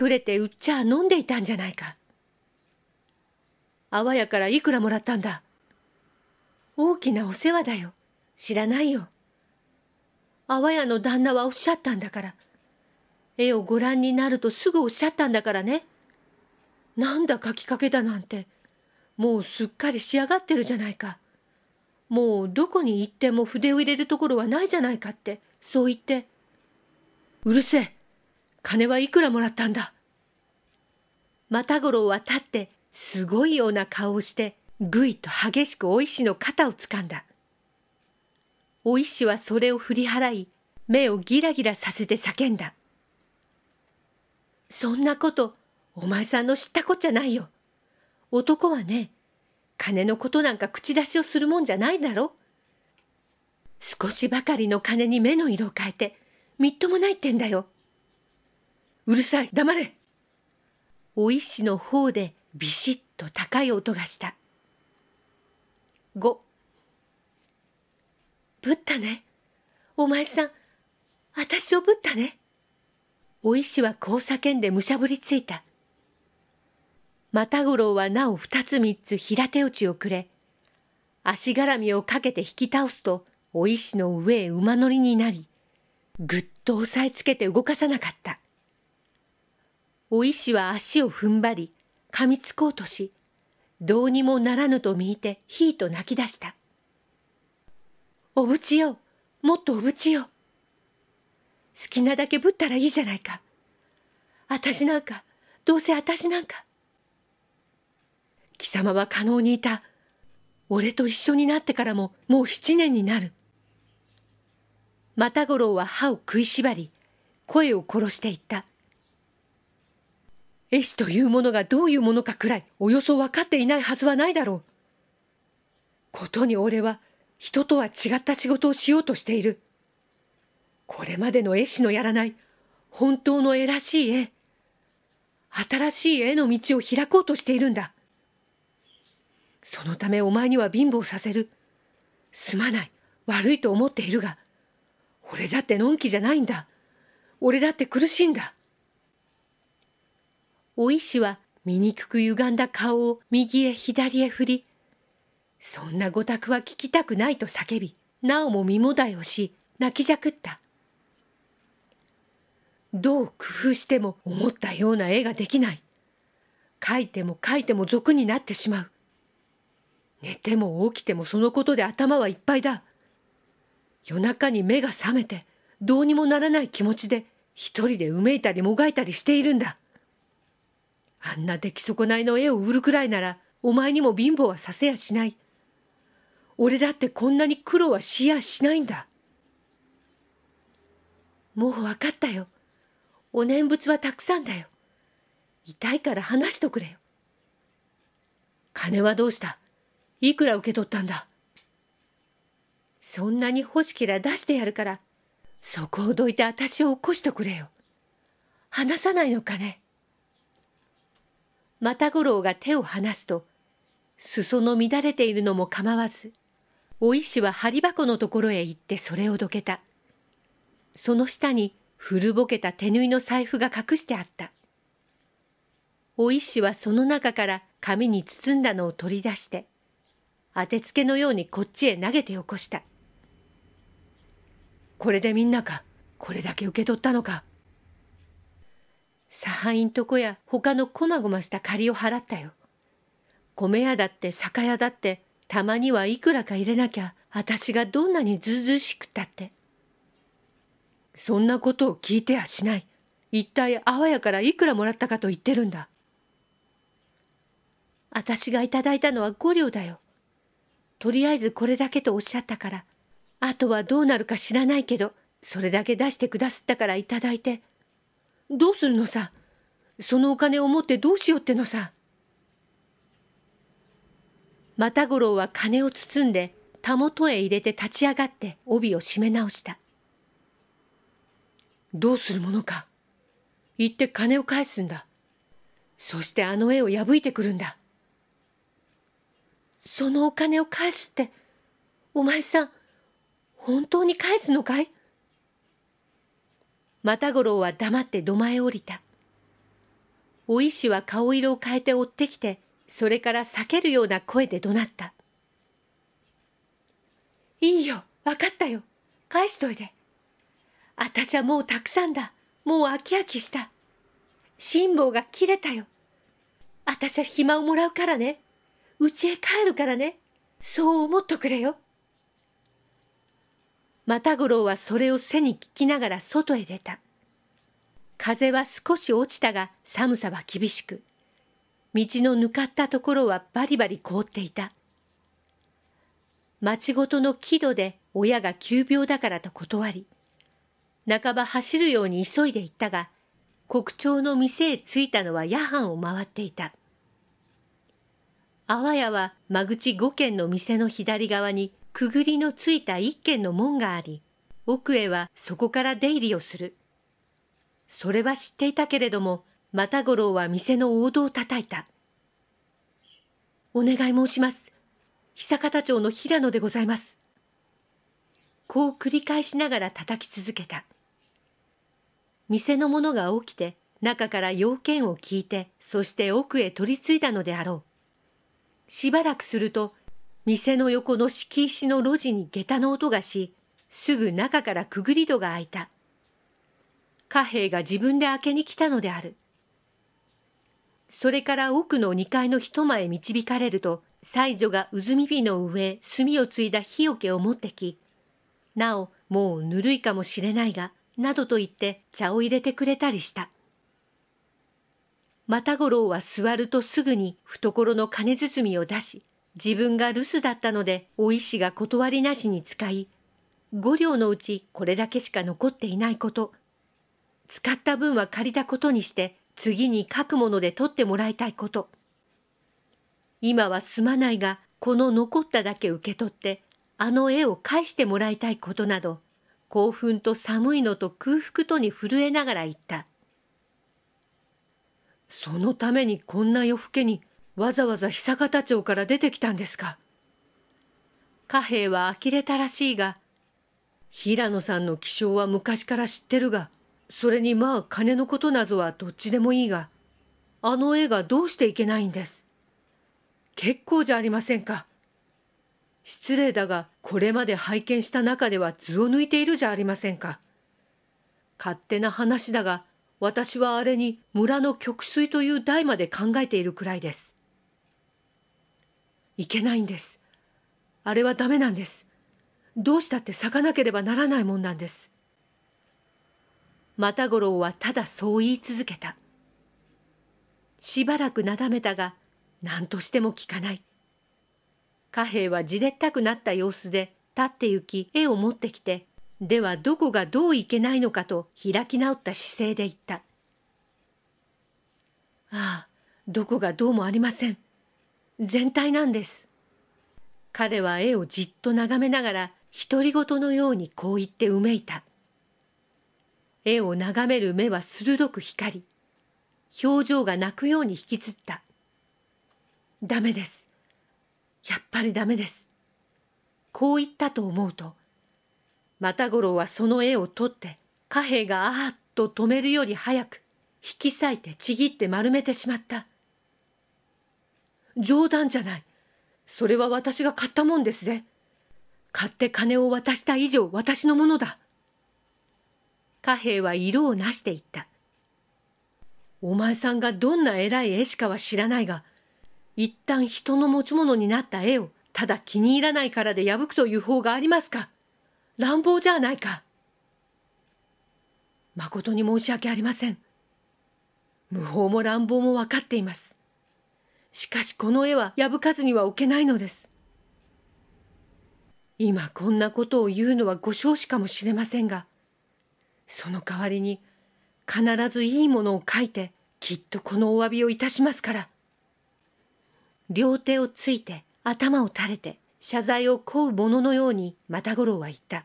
隠れて売っちゃ飲んでいたんじゃないか。あわやからいくらもらったんだ。大きなお世話だよ。知らないよ。阿波屋の旦那はおっしゃったんだから。絵をご覧になるとすぐおっしゃったんだからね。なんだ書きかけだなんて。もうすっかり仕上がってるじゃないか。もうどこに行っても筆を入れるところはないじゃないかって、そう言って。うるせえ。金はいくらもらったんだ。又五郎は立って、すごいような顔をして、ぐいと激しくお石の肩をつかんだ。お石はそれを振り払い、目をギラギラさせて叫んだ。そんなこと、お前さんの知ったこっちゃないよ。男はね、金のことなんか口出しをするもんじゃないだろ。少しばかりの金に目の色を変えて、みっともないってんだよ。うるさい、黙れ。お石の方でビシッと高い音がした。5ぶったね。お前さん、あたしをぶったね。お石はこう叫んでむしゃぶりついた。又五郎はなお二つ三つ平手打ちをくれ、足絡みをかけて引き倒すと、お石の上へ馬乗りになり、ぐっと押さえつけて動かさなかった。お石は足を踏ん張り、噛みつこうとし、どうにもならぬと見いてひいと泣き出した。おぶちよ、もっとおぶちよ。好きなだけぶったらいいじゃないか。あたしなんか、どうせあたしなんか。貴様は可能にいた。俺と一緒になってからももう七年になる。又五郎は歯を食いしばり、声を殺していった。絵師というものがどういうものかくらいおよそ分かっていないはずはないだろう。ことに俺は人とは違った仕事をしようとしている。これまでの絵師のやらない本当の絵らしい絵。新しい絵の道を開こうとしているんだ。そのためお前には貧乏させる。すまない。悪いと思っているが、俺だってのんきじゃないんだ。俺だって苦しいんだ。お医師は醜くゆがんだ顔を右へ左へ振り、そんなごたくは聞きたくないと叫び、なおも身もだえをし、泣きじゃくった。どう工夫しても思ったような絵ができない。書いても書いても俗になってしまう。寝ても起きてもそのことで頭はいっぱいだ。夜中に目が覚めてどうにもならない気持ちで一人でうめいたりもがいたりしているんだ。あんな出来損ないの絵を売るくらいならお前にも貧乏はさせやしない俺だってこんなに苦労はしやしないんだもう分かったよお念仏はたくさんだよ痛いから話しとくれよ金はどうしたいくら受け取ったんだそんなに欲しけりゃ出してやるからそこをどいて私を起こしてくれよ話さないのかね又五郎が手を離すと、裾の乱れているのも構わず、お医師は針箱のところへ行ってそれをどけた。その下に古ぼけた手縫いの財布が隠してあった。お医師はその中から紙に包んだのを取り出して、当てつけのようにこっちへ投げて起こした。これでみんなか、これだけ受け取ったのか。ハイんとこや他のこまごました借りを払ったよ。米屋だって酒屋だってたまにはいくらか入れなきゃ私がどんなにずうずうしくったって。そんなことを聞いてやしない。一体あわやからいくらもらったかと言ってるんだ。私がいただいたのは5両だよ。とりあえずこれだけとおっしゃったから、あとはどうなるか知らないけど、それだけ出してくだすったからいただいて、どうするのさそのお金を持ってどうしようってのさ又五郎は金を包んでたもとへ入れて立ち上がって帯を締め直したどうするものか行って金を返すんだそしてあの絵を破いてくるんだそのお金を返すってお前さん本当に返すのかい又五郎は黙って土間へ降りた。お石は顔色を変えて追ってきて、それから避けるような声で怒鳴った。いいよ、わかったよ。返しといで。あたしはもうたくさんだ。もう飽き飽きした。辛抱が切れたよ。あたしは暇をもらうからね。うちへ帰るからね。そう思っとくれよ。又五郎はそれを背に聞きながら外へ出た。風は少し落ちたが寒さは厳しく、道のぬかったところはバリバリ凍っていた。町ごとの木戸で親が急病だからと断り、半ば走るように急いで行ったが、国鳥の店へ着いたのは夜半を回っていた。あわやは間口五軒の店の左側にくぐりのついた一軒の門があり、奥へはそこから出入りをする。それは知っていたけれども、又五郎は店の王道を叩いた。お願い申します。久方町の平野でございます。こう繰り返しながら叩き続けた。店の者が起きて、中から要件を聞いて、そして奥へ取り継いだのであろう。しばらくすると、店の横の敷石の路地に下駄の音がし、すぐ中からくぐり戸が開いた。貨幣が自分で開けに来たのである。それから奥の2階の一間へ導かれると、妻女がうずみ火の上、炭を継いだ火けを持ってき、なお、もうぬるいかもしれないが、などと言って茶を入れてくれたりした。又五郎は座るとすぐに懐の金包みを出し、自分が留守だったので、お医師が断りなしに使い、5両のうちこれだけしか残っていないこと、使った分は借りたことにして、次に書くもので取ってもらいたいこと。今はすまないが、この残っただけ受け取って、あの絵を返してもらいたいことなど、興奮と寒いのと空腹とに震えながら言った。そのためにこんな夜更けにわざわざ久方町から出てきたんですか貨幣は呆れたらしいが、平野さんの気象は昔から知ってるが、それにまあ金のことなどはどっちでもいいが、あの絵がどうしていけないんです。結構じゃありませんか。失礼だが、これまで拝見した中では図を抜いているじゃありませんか。勝手な話だが、私はあれに村の極水という題まで考えているくらいです。いけないんですあれはダメなんですどうしたって咲かなければならないもんなんです又五郎はただそう言い続けたしばらくなだめたが何としても聞かない貨幣はじでったくなった様子で立って行き絵を持ってきてではどこがどういけないのかと開き直った姿勢で言った「ああどこがどうもありません。全体なんです。彼は絵をじっと眺めながら独り言のようにこう言ってうめいた。絵を眺める目は鋭く光り、表情が泣くように引きつった。ダメです。やっぱりダメです。こう言ったと思うと、又五郎はその絵を取って、貨幣がああっと止めるより早く、引き裂いてちぎって丸めてしまった。冗談じゃない。それは私が買ったもんですぜ。買って金を渡した以上私のものだ。貨幣は色をなしていった。お前さんがどんな偉い絵しかは知らないが、一旦人の持ち物になった絵をただ気に入らないからで破くという方がありますか。乱暴じゃないか。誠に申し訳ありません。無法も乱暴も分かっています。しかしこの絵は破かずには置けないのです。今こんなことを言うのはご承子かもしれませんが、その代わりに必ずいいものを書いて、きっとこのお詫びをいたしますから。両手をついて頭を垂れて謝罪を請う者のように又五郎は言った。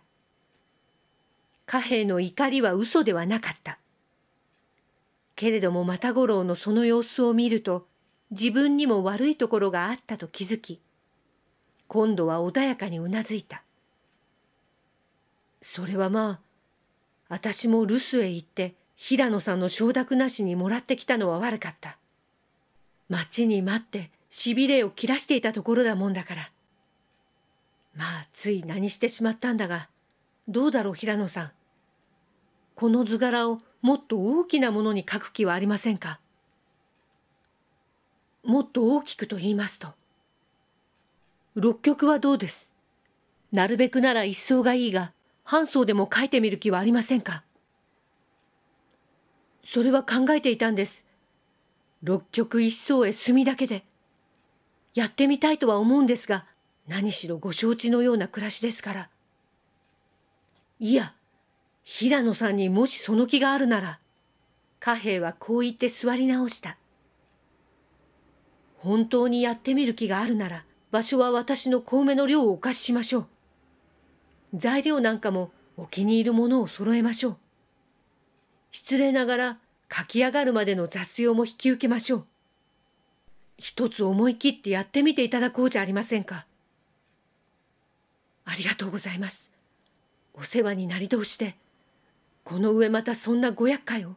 貨幣の怒りは嘘ではなかった。けれども又五郎のその様子を見ると自分にも悪いところがあったと気づき今度は穏やかにうなずいたそれはまあ私も留守へ行って平野さんの承諾なしにもらってきたのは悪かった待ちに待ってしびれを切らしていたところだもんだからまあつい何してしまったんだがどうだろう平野さんこの図柄をもっと大きなものに書く気はありませんかもっと大きくと言いますと六曲はどうですなるべくなら一層がいいが半層でも書いてみる気はありませんかそれは考えていたんです六曲一層へ墨だけでやってみたいとは思うんですが何しろご承知のような暮らしですからいや平野さんにもしその気があるなら貨幣はこう言って座り直した「本当にやってみる気があるなら、場所は私の小梅の量をお貸ししましょう。材料なんかもお気に入るものを揃えましょう。失礼ながら書き上がるまでの雑用も引き受けましょう。一つ思い切ってやってみていただこうじゃありませんか。ありがとうございます。お世話になり通して、この上またそんなご厄介を。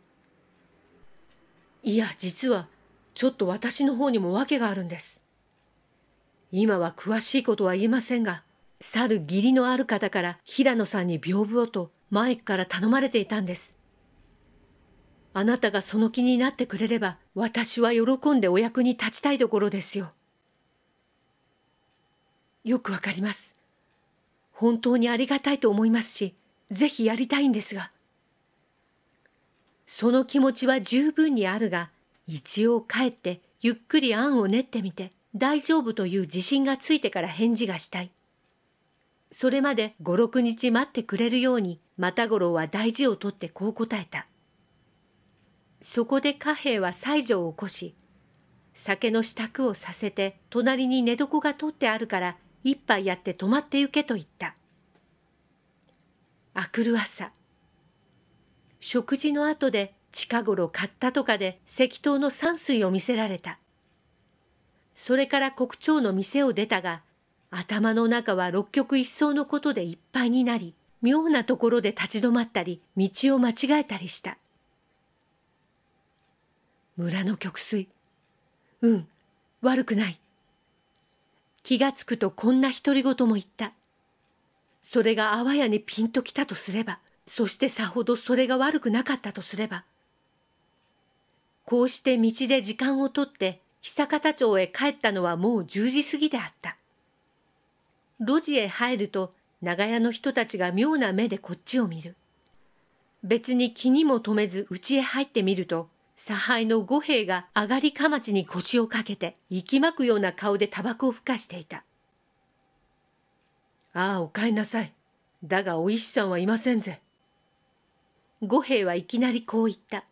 いや、実は、ちょっと私の方にも訳があるんです。今は詳しいことは言えませんが、去る義理のある方から平野さんに屏風をとマイクから頼まれていたんです。あなたがその気になってくれれば、私は喜んでお役に立ちたいところですよ。よくわかります。本当にありがたいと思いますし、ぜひやりたいんですが。その気持ちは十分にあるが、一応帰ってゆっくり案を練ってみて大丈夫という自信がついてから返事がしたい。それまで5、6日待ってくれるように又五郎は大事を取ってこう答えた。そこで貨幣は西条を起こし、酒の支度をさせて隣に寝床が取ってあるから一杯やって泊まって行けと言った。あくる朝。食事の後で近頃買ったとかで石灯の山水を見せられた。それから国長の店を出たが、頭の中は六曲一層のことでいっぱいになり、妙なところで立ち止まったり、道を間違えたりした。村の曲水。うん、悪くない。気がつくとこんな独り言も言った。それがあわやにピンときたとすれば、そしてさほどそれが悪くなかったとすれば、こうして道で時間をとって久方町へ帰ったのはもう10時過ぎであった。路地へ入ると長屋の人たちが妙な目でこっちを見る。別に気にも留めず家へ入ってみると、差配の五兵衛が上がりかまちに腰をかけて、息巻くような顔でタバコをふかしていた。ああ、お帰りなさい。だがお医師さんはいませんぜ。五兵衛はいきなりこう言った。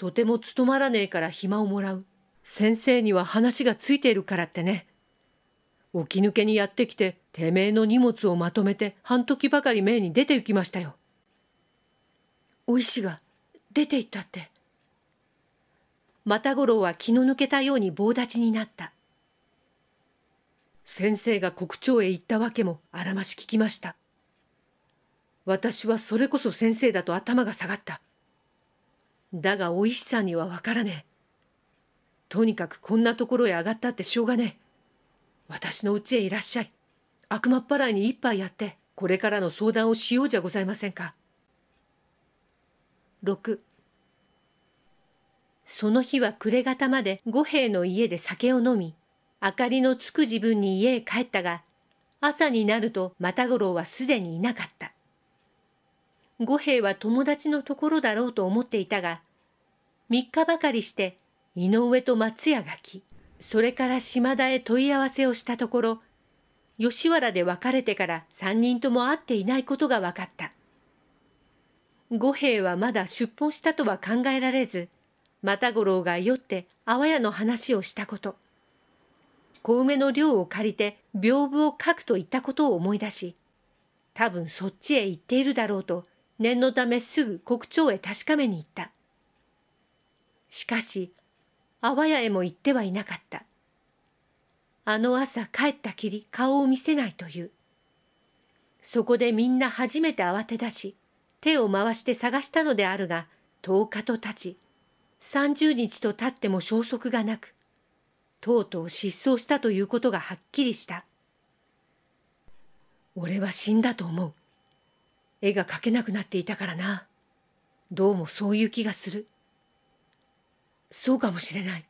とても務まらねえから暇をもらう。先生には話がついているからってね。起き抜けにやってきて、てめえの荷物をまとめて半時ばかり目に出て行きましたよ。お医師が出て行ったって。又五郎は気の抜けたように棒立ちになった。先生が国庁へ行ったわけもあらまし聞きました。私はそれこそ先生だと頭が下がった。だがおしさには分からねえとにかくこんなところへ上がったってしょうがねえ私の家へいらっしゃい悪魔っ払いに一杯やってこれからの相談をしようじゃございませんか六。その日は暮れ方まで五兵衛の家で酒を飲み明かりのつく自分に家へ帰ったが朝になると又五郎はすでにいなかった五兵衛は友達のところだろうと思っていたが、3日ばかりして井上と松屋が来、それから島田へ問い合わせをしたところ、吉原で別れてから3人とも会っていないことが分かった。五兵衛はまだ出奔したとは考えられず、又五郎が酔って阿波屋の話をしたこと、小梅の寮を借りて屏風を書くと言ったことを思い出し、多分そっちへ行っているだろうと念のためすぐ国庁へ確かめに行った。しかし、阿波屋へも行ってはいなかった。あの朝帰ったきり顔を見せないという。そこでみんな初めて慌て出し、手を回して探したのであるが、10日と経ち、30日と経っても消息がなく、とうとう失踪したということがはっきりした。俺は死んだと思う。絵が描けなくなっていたからな。どうもそういう気がする。そうかもしれない。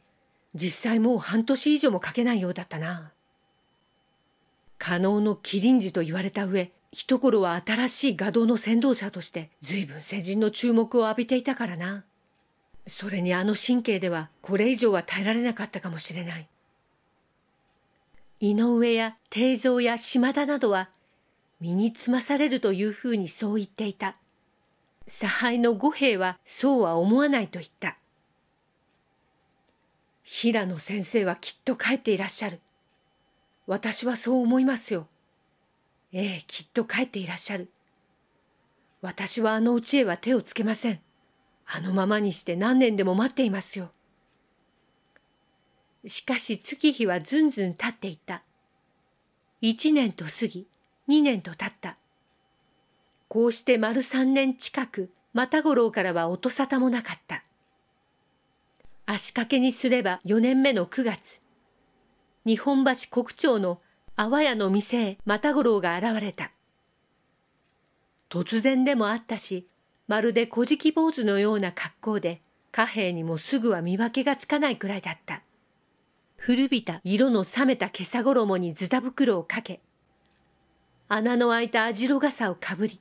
実際もう半年以上も描けないようだったな。可能の麒麟児と言われた上、一頃は新しい画道の先導者として随分世人の注目を浴びていたからな。それにあの神経ではこれ以上は耐えられなかったかもしれない。井上や定蔵や島田などは身につまされるというふうにそう言っていた。差配の五兵はそうは思わないと言った。平野先生はきっと帰っていらっしゃる。私はそう思いますよ。ええ、きっと帰っていらっしゃる。私はあのうちへは手をつけません。あのままにして何年でも待っていますよ。しかし月日はずんずん経っていた。一年と過ぎ、2年と経った。こうして丸3年近く、又五郎からは音沙汰もなかった。足掛けにすれば4年目の9月、日本橋国庁の阿波屋の店へ又五郎が現れた。突然でもあったし、まるで小じ坊主のような格好で、貨幣にもすぐは見分けがつかないくらいだった。古びた色の冷めた袈裟衣にズタ袋をかけ、穴の開いた網代傘をかぶり、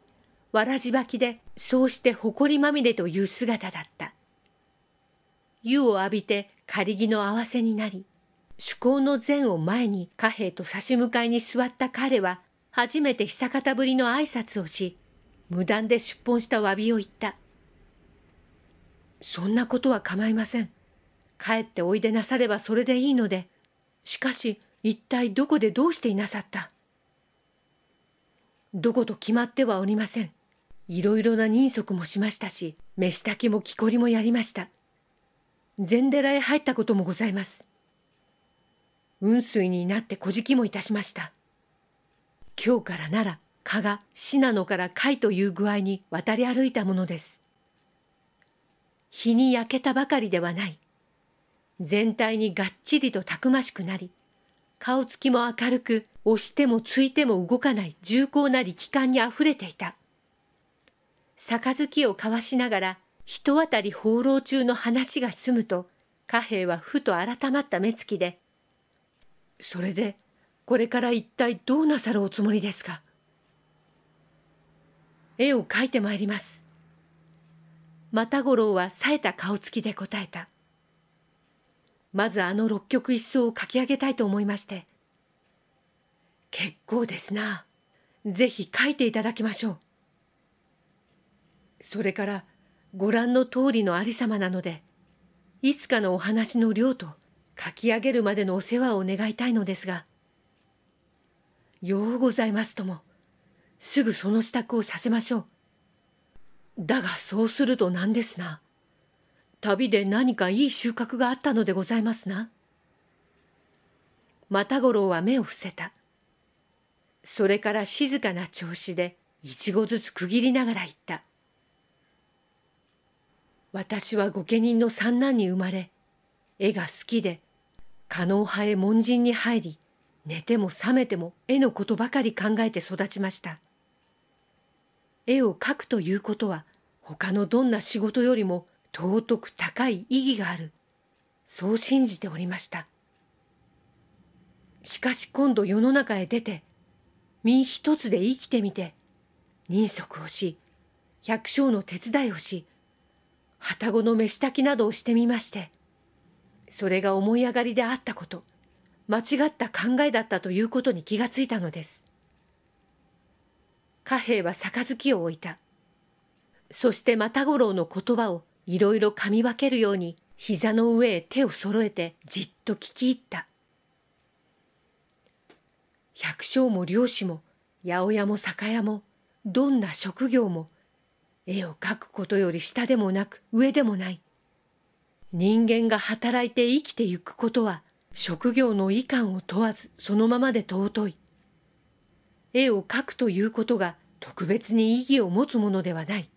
わらじばきで、そうして埃まみれという姿だった。湯を浴びて仮木の合わせになり、趣向の善を前に貨幣と差し向かいに座った彼は、初めて久方ぶりの挨拶をし、無断で出奔した詫びを言った。そんなことは構いません。帰っておいでなさればそれでいいので、しかし一体どこでどうしていなさったどこと決まってはおりません。いろいろな人足もしましたし、飯炊きも木こりもやりました。禅寺へ入ったこともございます。雲水になって小じきもいたしました。今日からなら、加賀、信濃から甲斐という具合に渡り歩いたものです。日に焼けたばかりではない。全体にがっちりとたくましくなり、顔つきも明るく、押してもついても動かない重厚な力感にあふれていた。杯を交わしながら、人当たり放浪中の話が済むと、貨幣はふと改まった目つきで、それで、これから一体どうなさるおつもりですか絵を描いてまいります。又五郎は冴えた顔つきで答えた。まずあの六曲一層を書き上げたいと思いまして、結構ですな。ぜひ書いていただきましょう。それからご覧の通りのありさまなので、いつかのお話の量と書き上げるまでのお世話を願いたいのですが、ようございますとも、すぐその支度をさせましょう。だがそうすると何ですな。旅で何かいい収穫があったのでございますな。又五郎は目を伏せた。それから静かな調子で一語ずつ区切りながら言った。私は御家人の三男に生まれ、絵が好きで、狩野派へ門人に入り、寝ても覚めても絵のことばかり考えて育ちました。絵を描くということは、他のどんな仕事よりも尊く高い意義がある。そう信じておりました。しかし今度世の中へ出て、身一つで生きてみて人足をし百姓の手伝いをし旅籠の飯炊きなどをしてみましてそれが思い上がりであったこと間違った考えだったということに気がついたのです貨幣は杯を置いたそして又五郎の言葉をいろいろ噛み分けるように膝の上へ手を揃えてじっと聞き入った百姓も漁師も八百屋も酒屋もどんな職業も絵を描くことより下でもなく上でもない人間が働いて生きてゆくことは職業の遺憾を問わずそのままで尊い絵を描くということが特別に意義を持つものではない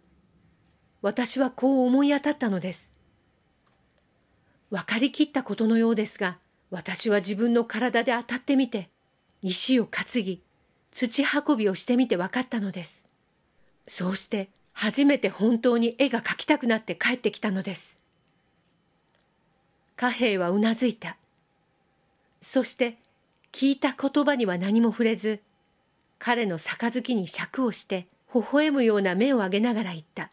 私はこう思い当たったのです分かりきったことのようですが私は自分の体で当たってみて石を担ぎ土運びをしてみて分かったのですそうして初めて本当に絵が描きたくなって帰ってきたのです貨幣はうなずいたそして聞いた言葉には何も触れず彼の杯に尺をして微笑むような目を上げながら言った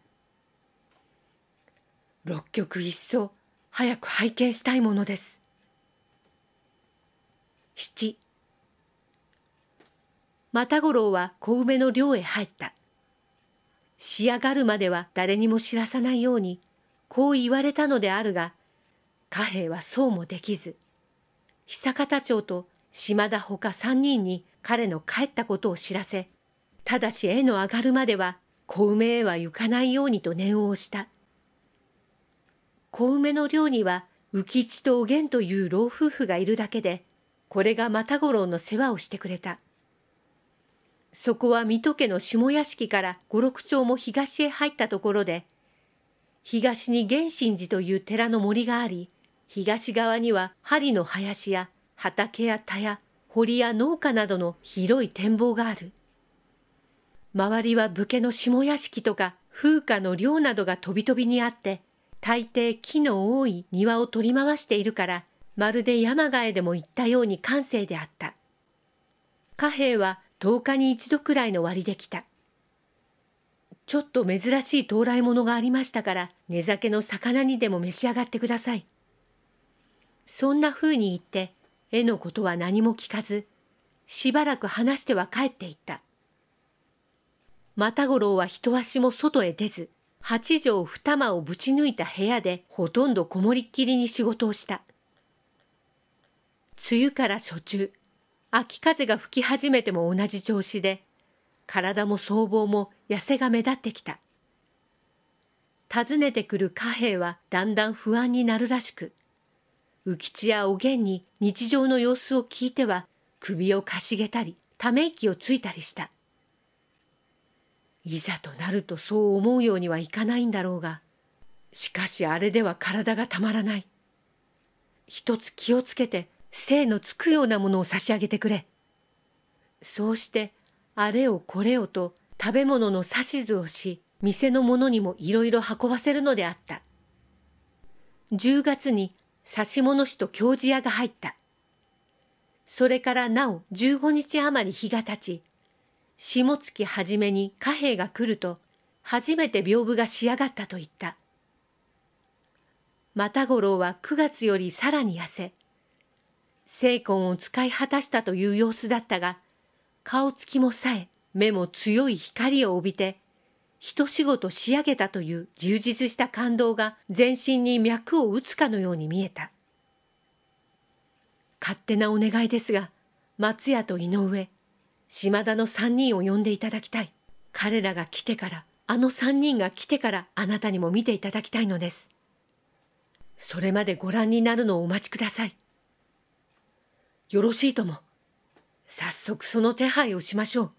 六曲一層早く拝見したいものです七又五郎は小梅の寮へ入った。仕上がるまでは誰にも知らさないように、こう言われたのであるが、貨幣はそうもできず、久方町と島田ほか三人に彼の帰ったことを知らせ、ただし絵の上がるまでは小梅へは行かないようにと念を押した。小梅の寮には浮吉とおげんという老夫婦がいるだけで、これが又五郎の世話をしてくれた。そこは水戸家の下屋敷から五六町も東へ入ったところで、東に源信寺という寺の森があり、東側には針の林や畑や田や堀や農家などの広い展望がある。周りは武家の下屋敷とか風花の寮などが飛び飛びにあって、大抵木の多い庭を取り回しているから、まるで山ヶえでも行ったように閑静であった。貨幣は10日に一度くらいの割できた。ちょっと珍しい到来物がありましたから、寝酒の魚にでも召し上がってください。そんなふうに言って、絵のことは何も聞かず、しばらく話しては帰っていった。又五郎は一足も外へ出ず、八畳二間をぶち抜いた部屋でほとんどこもりっきりに仕事をした。梅雨から初中、秋風が吹き始めても同じ調子で、体も僧帽も痩せが目立ってきた。訪ねてくる貨幣はだんだん不安になるらしく、浮吉やおげんに日常の様子を聞いては首をかしげたり、ため息をついたりした。いざとなるとそう思うようにはいかないんだろうが、しかしあれでは体がたまらない。一つ気をつけて精のつくようなものを差し上げてくれ。そうして、あれをこれをと食べ物の指図をし、店のものにもいろいろ運ばせるのであった。10月に指物師と教授屋が入った。それからなお15日余り日が経ち、下月初めに貨幣が来ると、初めて屏風が仕上がったと言った。又五郎は9月よりさらに痩せ、精魂を使い果たしたという様子だったが、顔つきもさえ、目も強い光を帯びて、一仕事仕上げたという充実した感動が全身に脈を打つかのように見えた。勝手なお願いですが、松屋と井上、島田の三人を呼んでいただきたい。彼らが来てから、あの三人が来てからあなたにも見ていただきたいのです。それまでご覧になるのをお待ちください。よろしいとも。早速その手配をしましょう。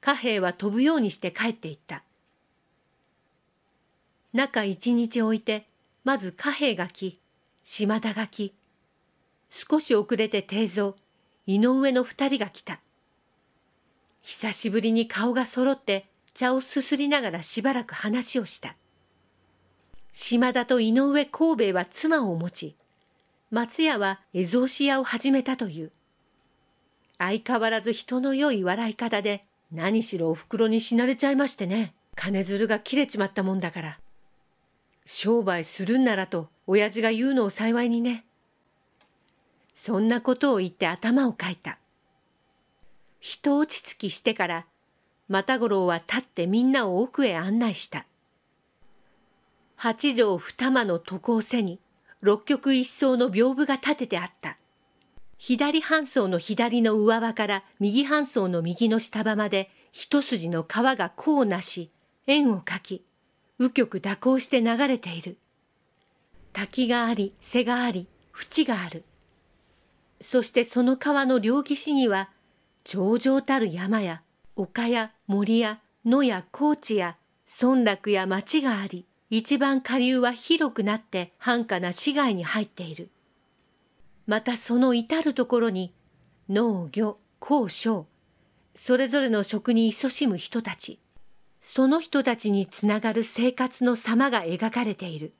貨幣は飛ぶようにして帰っていった。中一日置いて、まず貨幣が来、島田が来、少し遅れて定蔵、井上の二人が来た。久しぶりに顔が揃って茶をすすりながらしばらく話をした。島田と井上神戸は妻を持ち、松屋はエゾ屋を始めたという。相変わらず人の良い笑い方で、何しろお袋に死なれちゃいましてね。金づるが切れちまったもんだから。商売するんならと、親父が言うのを幸いにね。そんなことを言って頭をかいた。人落ち着きしてから、又五郎は立ってみんなを奥へ案内した。八畳二間の床を背に、六曲一層の屏風が立ててあった。左半層の左の上輪から右半層の右の下場まで一筋の川がこうなし、円を描き、右極蛇行して流れている。滝があり、瀬があり、淵がある。そしてその川の両岸には、頂上たる山や、丘や森や、野や高地や、村落や町があり、一番下流は広くなって繁華な市街に入っている。またその至るところに農業、工商、それぞれの職に勤しむ人たち、その人たちにつながる生活の様が描かれている。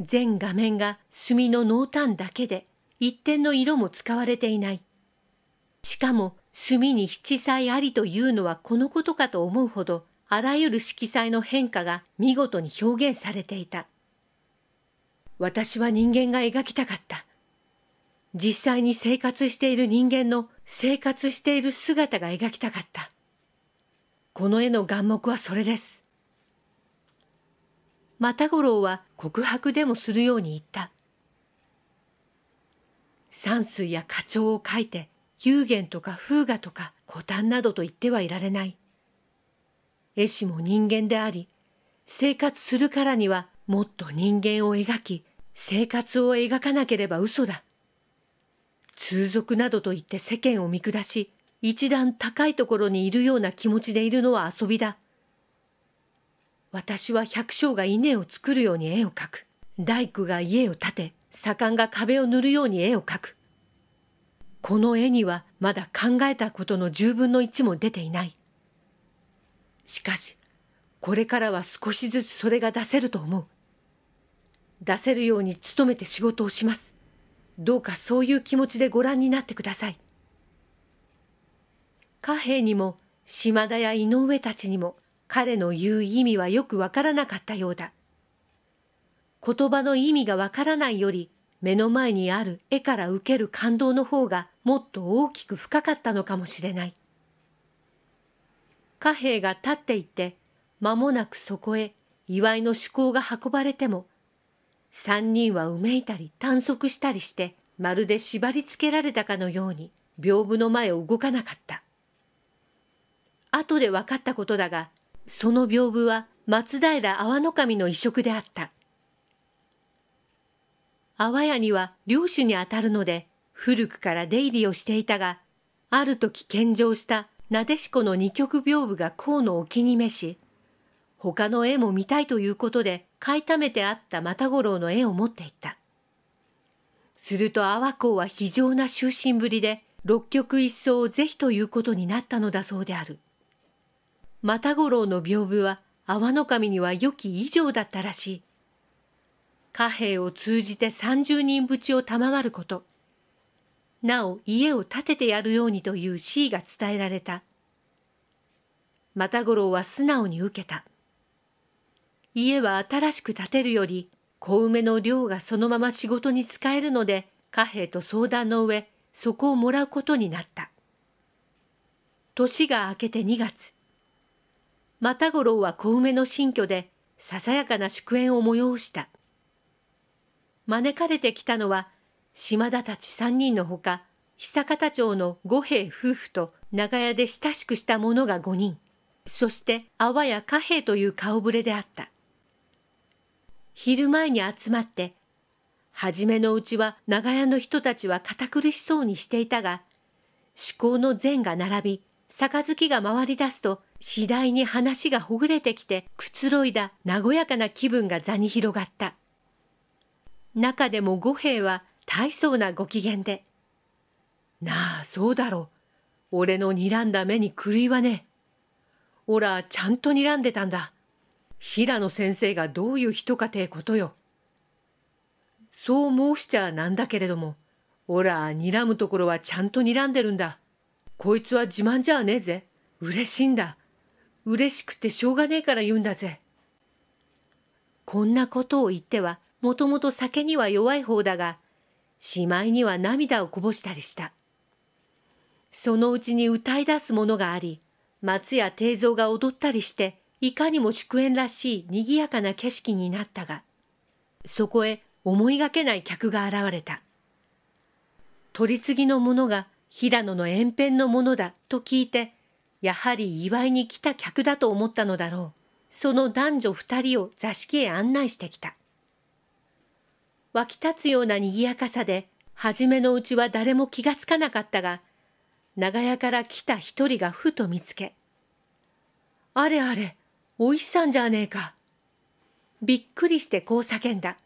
全画面が墨の濃淡だけで一点の色も使われていない。しかも墨に七彩ありというのはこのことかと思うほどあらゆる色彩の変化が見事に表現されていた。私は人間が描きたかった。実際に生活している人間の生活している姿が描きたかった。この絵の眼目はそれです。又五郎は告白でもするように言った。山水や花鳥を描いて、幽玄とか風雅とか古丹などと言ってはいられない。絵師も人間であり、生活するからにはもっと人間を描き、生活を描かなければ嘘だ。通俗などと言って世間を見下し、一段高いところにいるような気持ちでいるのは遊びだ。私は百姓が稲を作るように絵を描く。大工が家を建て、左官が壁を塗るように絵を描く。この絵にはまだ考えたことの十分の一も出ていない。しかしこれからは少しずつそれが出せると思う出せるように努めて仕事をしますどうかそういう気持ちでご覧になってください貨幣にも島田や井上たちにも彼の言う意味はよくわからなかったようだ言葉の意味がわからないより目の前にある絵から受ける感動の方がもっと大きく深かったのかもしれない貨幣が立っていて、間もなくそこへ祝いの趣向が運ばれても、三人はうめいたり探索したりして、まるで縛り付けられたかのように、屏風の前を動かなかった。後で分かったことだが、その屏風は松平阿波の神の移植であった。阿波屋には領主にあたるので、古くから出入りをしていたが、ある時献上したなでしこの二曲屏風が甲のお気に召し、他の絵も見たいということで買いためてあった又五郎の絵を持っていった。すると阿波公は非常な終身ぶりで、六曲一層を是非ということになったのだそうである。又五郎の屏風は阿波の神には良き以上だったらしい。貨幣を通じて30人ぶちを賜ること。なお家を建ててやるようにという旨意が伝えられた。又五郎は素直に受けた。家は新しく建てるより、小梅の寮がそのまま仕事に使えるので、貨幣と相談の上、そこをもらうことになった。年が明けて2月。又五郎は小梅の新居で、ささやかな祝宴を催した。招かれてきたのは、島田たち3人のほか久方町の五兵夫婦と長屋で親しくした者が5人そして阿波や貨幣という顔ぶれであった昼前に集まって初めのうちは長屋の人たちは堅苦しそうにしていたが思考の善が並び杯が回り出すと次第に話がほぐれてきてくつろいだ和やかな気分が座に広がった中でも五兵は大層なご機嫌で。なあ、そうだろう。俺の睨んだ目に狂いはねおら、ちゃんと睨んでたんだ。平野先生がどういう人かてことよ。そう申しちゃなんだけれども、おら、睨むところはちゃんと睨んでるんだ。こいつは自慢じゃねえぜ。嬉しいんだ。嬉しくてしょうがねえから言うんだぜ。こんなことを言っては、もともと酒には弱い方だが、しまいには涙をこぼしたりした。そのうちに歌い出すものがあり、松屋定蔵が踊ったりして、いかにも祝宴らしい賑やかな景色になったが、そこへ思いがけない客が現れた。取り次ぎのものが平野の延辺のものだと聞いて、やはり祝いに来た客だと思ったのだろう。その男女二人を座敷へ案内してきた。湧き立つような賑やかさで、初めのうちは誰も気がつかなかったが、長屋から来た一人がふと見つけ、あれあれ、お石さんじゃねえか。びっくりしてこう叫んだ。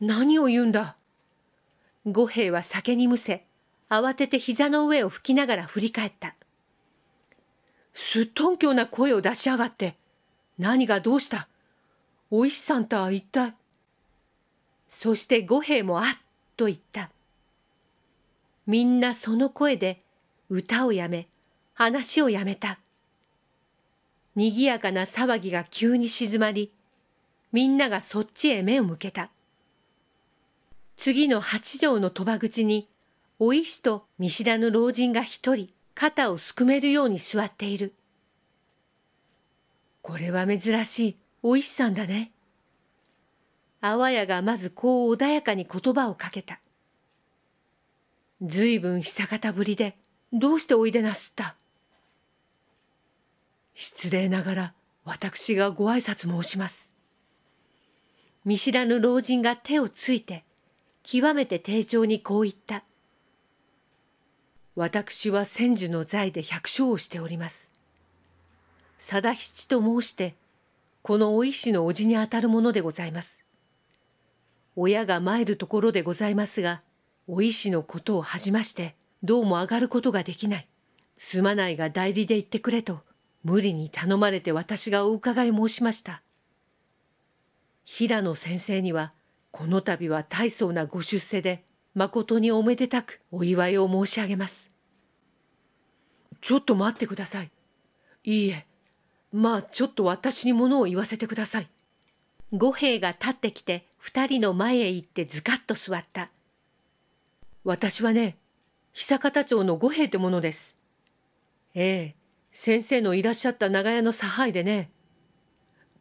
何を言うんだ。五兵衛は酒にむせ、慌てて膝の上を拭きながら振り返った。すっとんきょうな声を出しやがって、何がどうしたお石さんとは一体。そして五兵衛もあっと言った。みんなその声で歌をやめ、話をやめた。にぎやかな騒ぎが急に静まり、みんながそっちへ目を向けた。次の八畳の賭場口に、お医師と見知らぬ老人が一人、肩をすくめるように座っている。これは珍しい、お医師さんだね。あわやがまずこう穏やかに言葉をかけた。ずいぶん久方ぶりで、どうしておいでなすった。失礼ながら、私がご挨拶申します。見知らぬ老人が手をついて、極めて丁重にこう言った。私は千住の財で百姓をしております。貞七と申して、このお医師の叔父にあたるものでございます。親が参るところでございますが、お医師のことを恥じまして、どうも上がることができない。すまないが代理で言ってくれと、無理に頼まれて私がお伺い申しました。平野先生には、この度は大層なご出世で、誠におめでたくお祝いを申し上げます。ちょっと待ってください。いいえ、まあちょっと私にものを言わせてください。五兵が立ってきて二人の前へ行ってずかっと座った。私はね、久方町の五兵衛ってものです。ええ、先生のいらっしゃった長屋の差配でね。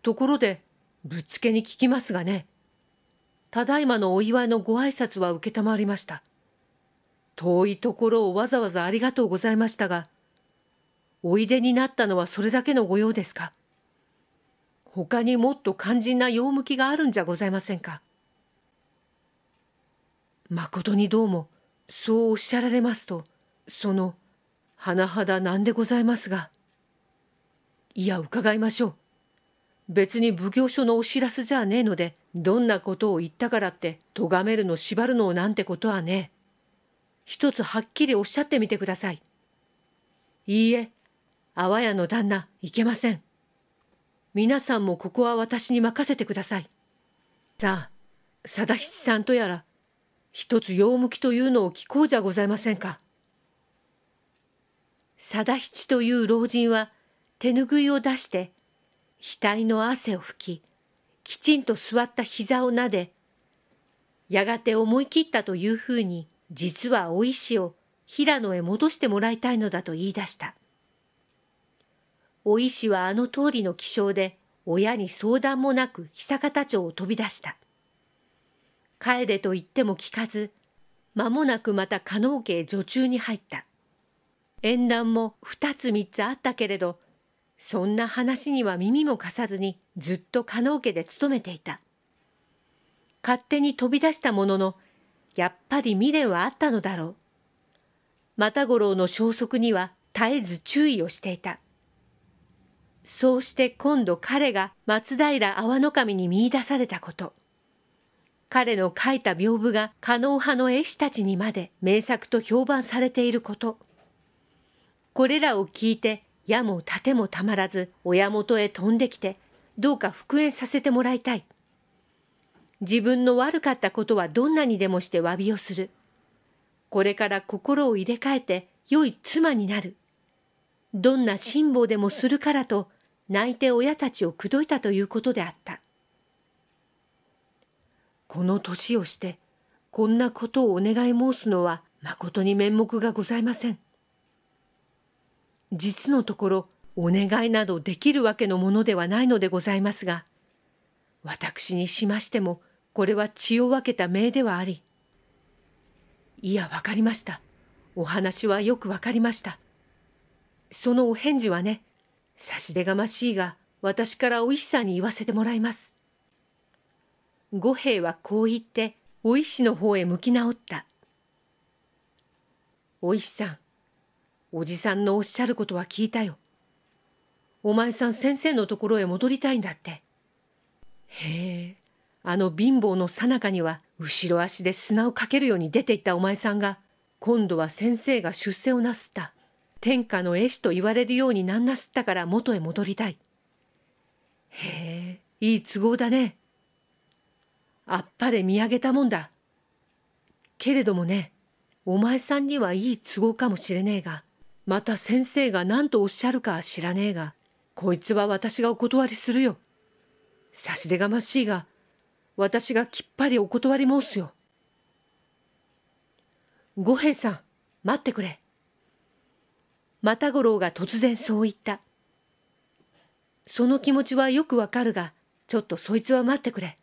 ところで、ぶっつけに聞きますがね。ただいまのお祝いのご挨拶は承りました。遠いところをわざわざありがとうございましたが、おいでになったのはそれだけのご用ですか他にもっと肝心な用向きがあるんじゃございませんか。まことにどうもそうおっしゃられますとその甚だなんでございますがいや伺いましょう別に奉行所のお知らせじゃねえのでどんなことを言ったからって咎めるの縛るのなんてことはねえ一つはっきりおっしゃってみてくださいいいえ阿波屋の旦那いけません皆さんもここは私に任せてください。さあ、貞七さんとやら、一つ用向きというのを聞こうじゃございませんか。貞七という老人は、手ぬぐいを出して、額の汗を拭き、きちんと座った膝をなで、やがて思い切ったというふうに、実はお石を平野へ戻してもらいたいのだと言い出した。お医師はあの通りの気象で、親に相談もなく久方町を飛び出した。帰れと言っても聞かず、間もなくまた加納家へ女中に入った。縁談も二つ三つあったけれど、そんな話には耳も貸さずにずっと加納家で勤めていた。勝手に飛び出したものの、やっぱり未練はあったのだろう。又五郎の消息には絶えず注意をしていた。そうして今度彼が松平阿波の神に見いだされたこと。彼の書いた屏風が狩野派の絵師たちにまで名作と評判されていること。これらを聞いて矢も盾もたまらず親元へ飛んできてどうか復縁させてもらいたい。自分の悪かったことはどんなにでもして詫びをする。これから心を入れ替えて良い妻になる。どんな辛抱でもするからと泣いて親たちを口説いたということであった。この年をしてこんなことをお願い申すのは誠に面目がございません。実のところお願いなどできるわけのものではないのでございますが私にしましてもこれは血を分けた命ではありいや分かりましたお話はよく分かりました。そのお返事はね、差し出がましいが、私からお医師さんに言わせてもらいます。五兵衛はこう言って、お医師の方へ向き直った。お医師さん、おじさんのおっしゃることは聞いたよ。お前さん先生のところへ戻りたいんだって。へえ、あの貧乏のさなかには、後ろ足で砂をかけるように出ていったお前さんが、今度は先生が出世をなすった。天下の絵師と言われるようになんなすったから元へ戻りたい。へえ、いい都合だね。あっぱれ見上げたもんだ。けれどもね、お前さんにはいい都合かもしれねえが、また先生が何とおっしゃるか知らねえが、こいつは私がお断りするよ。差し出がましいが、私がきっぱりお断り申すよ。五平さん、待ってくれ。又五郎が突然そう言った。その気持ちはよくわかるが、ちょっとそいつは待ってくれ。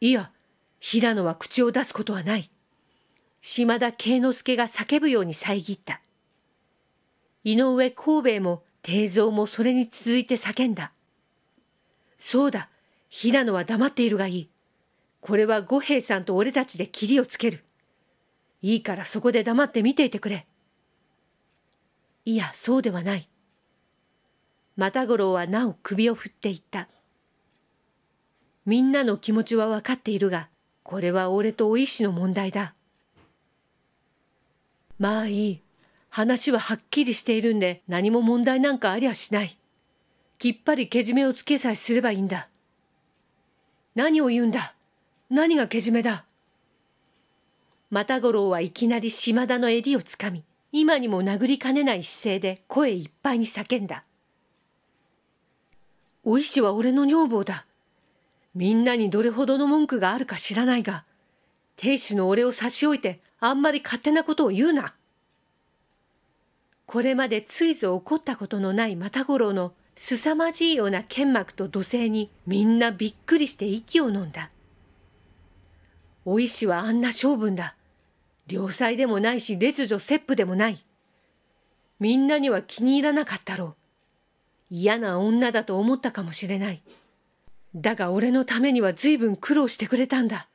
いや、平野は口を出すことはない。島田慶之助が叫ぶように遮った。井上神兵衛も定蔵もそれに続いて叫んだ。そうだ、平野は黙っているがいい。これは五兵衛さんと俺たちで霧をつける。いいからそこで黙って見ていてくれ。いやそうではない又五郎はなお首を振っていったみんなの気持ちは分かっているがこれは俺とお医師の問題だまあいい話ははっきりしているんで何も問題なんかありゃしないきっぱりけじめをつけさえすればいいんだ何を言うんだ何がけじめだ又五郎はいきなり島田の襟をつかみ今にも殴りかねない姿勢で声いっぱいに叫んだ。お医師は俺の女房だ。みんなにどれほどの文句があるか知らないが、亭主の俺を差し置いてあんまり勝手なことを言うな。これまでついぞ起こったことのない又五郎の凄まじいような剣幕と土星にみんなびっくりして息をのんだ。お医師はあんな性分だ。良妻でもないし列女切符でもないみんなには気に入らなかったろう嫌な女だと思ったかもしれないだが俺のためには随分苦労してくれたんだ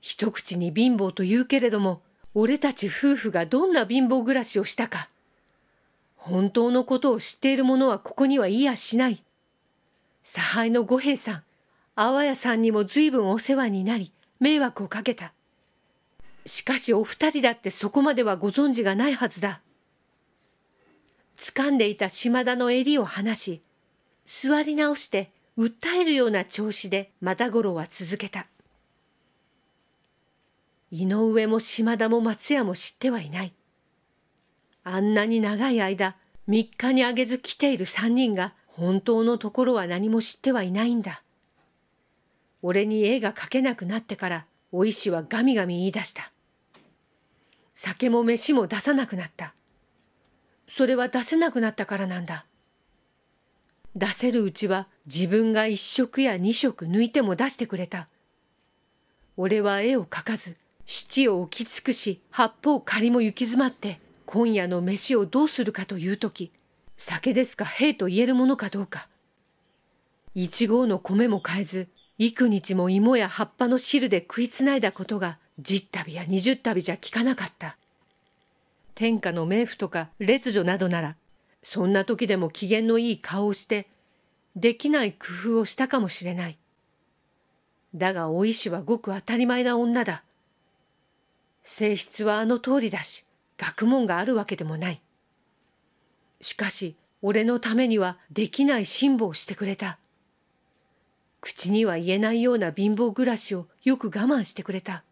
一口に貧乏と言うけれども俺たち夫婦がどんな貧乏暮らしをしたか本当のことを知っている者はここにはいやしない差配の五兵衛さん阿波屋さんにも随分お世話になり迷惑をかけたしかしお二人だってそこまではご存知がないはずだ。掴んでいた島田の襟を離し、座り直して訴えるような調子で又五郎は続けた。井上も島田も松屋も知ってはいない。あんなに長い間、3日にあげず来ている3人が、本当のところは何も知ってはいないんだ。俺に絵が描けなくなってから、お石はガミガミ言い出した。酒も飯も出さなくなった。それは出せなくなったからなんだ。出せるうちは自分が一食や二食抜いても出してくれた。俺は絵を描かず、七を置き尽くし、八方仮も行き詰まって、今夜の飯をどうするかという時、酒ですか兵と言えるものかどうか。一合の米も買えず、幾日も芋や葉っぱの汁で食いつないだことが10旅や20旅じゃ聞かなかった。天下の冥府とか列女などなら、そんな時でも機嫌のいい顔をして、できない工夫をしたかもしれない。だがお医師はごく当たり前な女だ。性質はあの通りだし、学問があるわけでもない。しかし、俺のためにはできない辛抱をしてくれた。口には言えないような貧乏暮らしをよく我慢してくれた。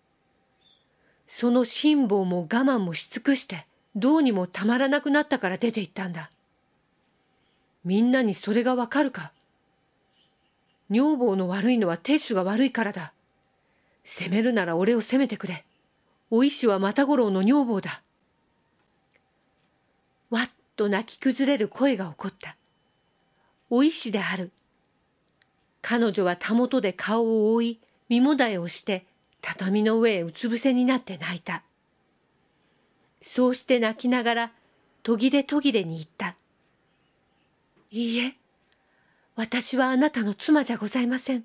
その辛抱も我慢もし尽くしてどうにもたまらなくなったから出て行ったんだ。みんなにそれがわかるか女房の悪いのは亭主が悪いからだ。責めるなら俺を責めてくれ。お医師は又五郎の女房だ。わっと泣き崩れる声が起こった。お医師である。彼女はたもとで顔を覆い、身もだえをして、畳の上へうつ伏せになって泣いた。そうして泣きながら途切れ途切れに言った。いいえ、私はあなたの妻じゃございません。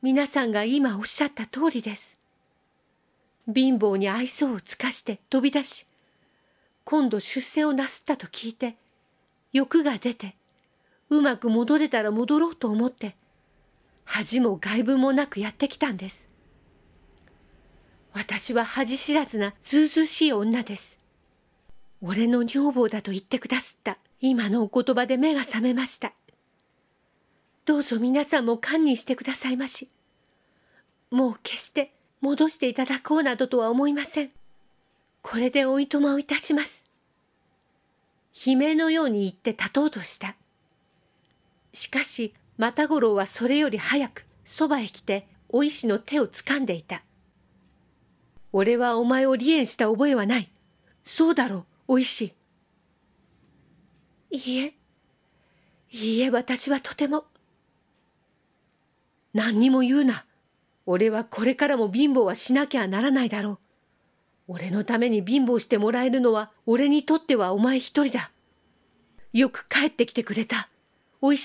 皆さんが今おっしゃった通りです。貧乏に愛想を尽かして飛び出し、今度出世をなすったと聞いて、欲が出て、うまく戻れたら戻ろうと思って、恥も外部もなくやってきたんです。私は恥知らずなずうずうしい女です。俺の女房だと言ってくだすった。今のお言葉で目が覚めました。どうぞ皆さんも堪忍してくださいまし。もう決して戻していただこうなどとは思いません。これでおいとまをいたします。悲鳴のように言って立とうとした。しかし、又五郎はそれより早く、そばへ来て、お石の手を掴んでいた。俺はお前を離縁した覚えはない。そうだろう、おしいいえ、いいえ、私はとても。何にも言うな。俺はこれからも貧乏はしなきゃならないだろう。俺のために貧乏してもらえるのは俺にとってはお前一人だ。よく帰ってきてくれた。おい。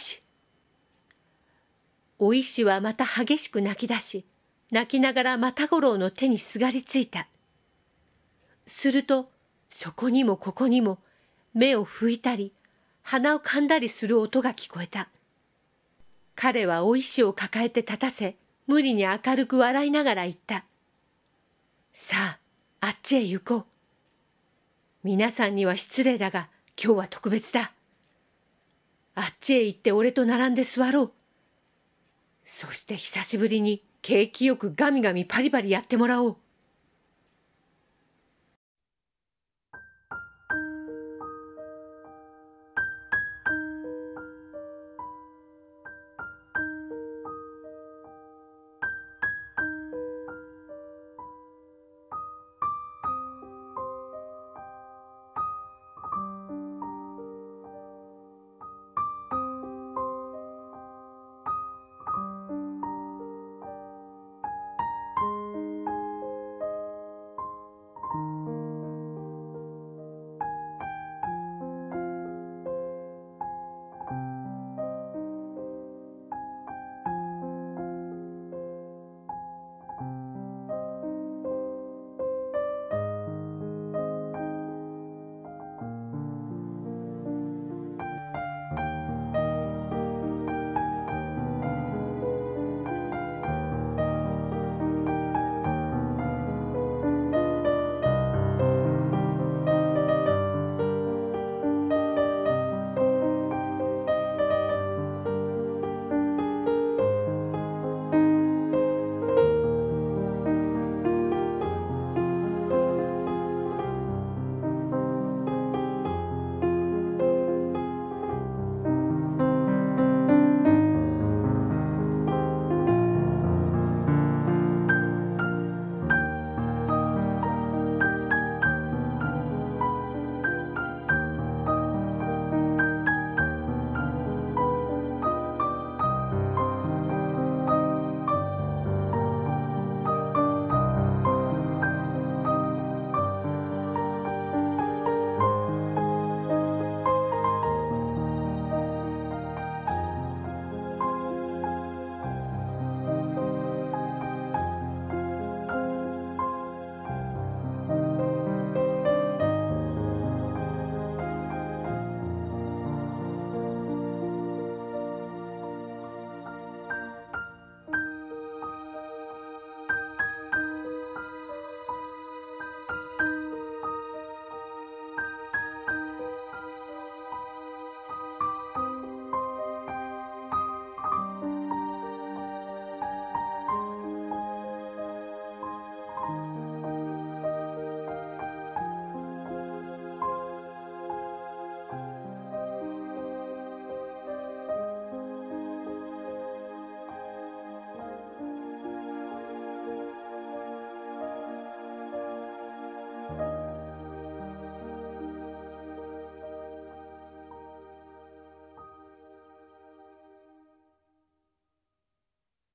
おい。はまた激しく泣き出し、泣きながら又五郎の手にすがりついた。すると、そこにもここにも、目を拭いたり、鼻をかんだりする音が聞こえた。彼はお石を抱えて立たせ、無理に明るく笑いながら言った。さあ、あっちへ行こう。皆さんには失礼だが、今日は特別だ。あっちへ行って俺と並んで座ろう。そして久しぶりに景気よくガミガミパリパリやってもらおう。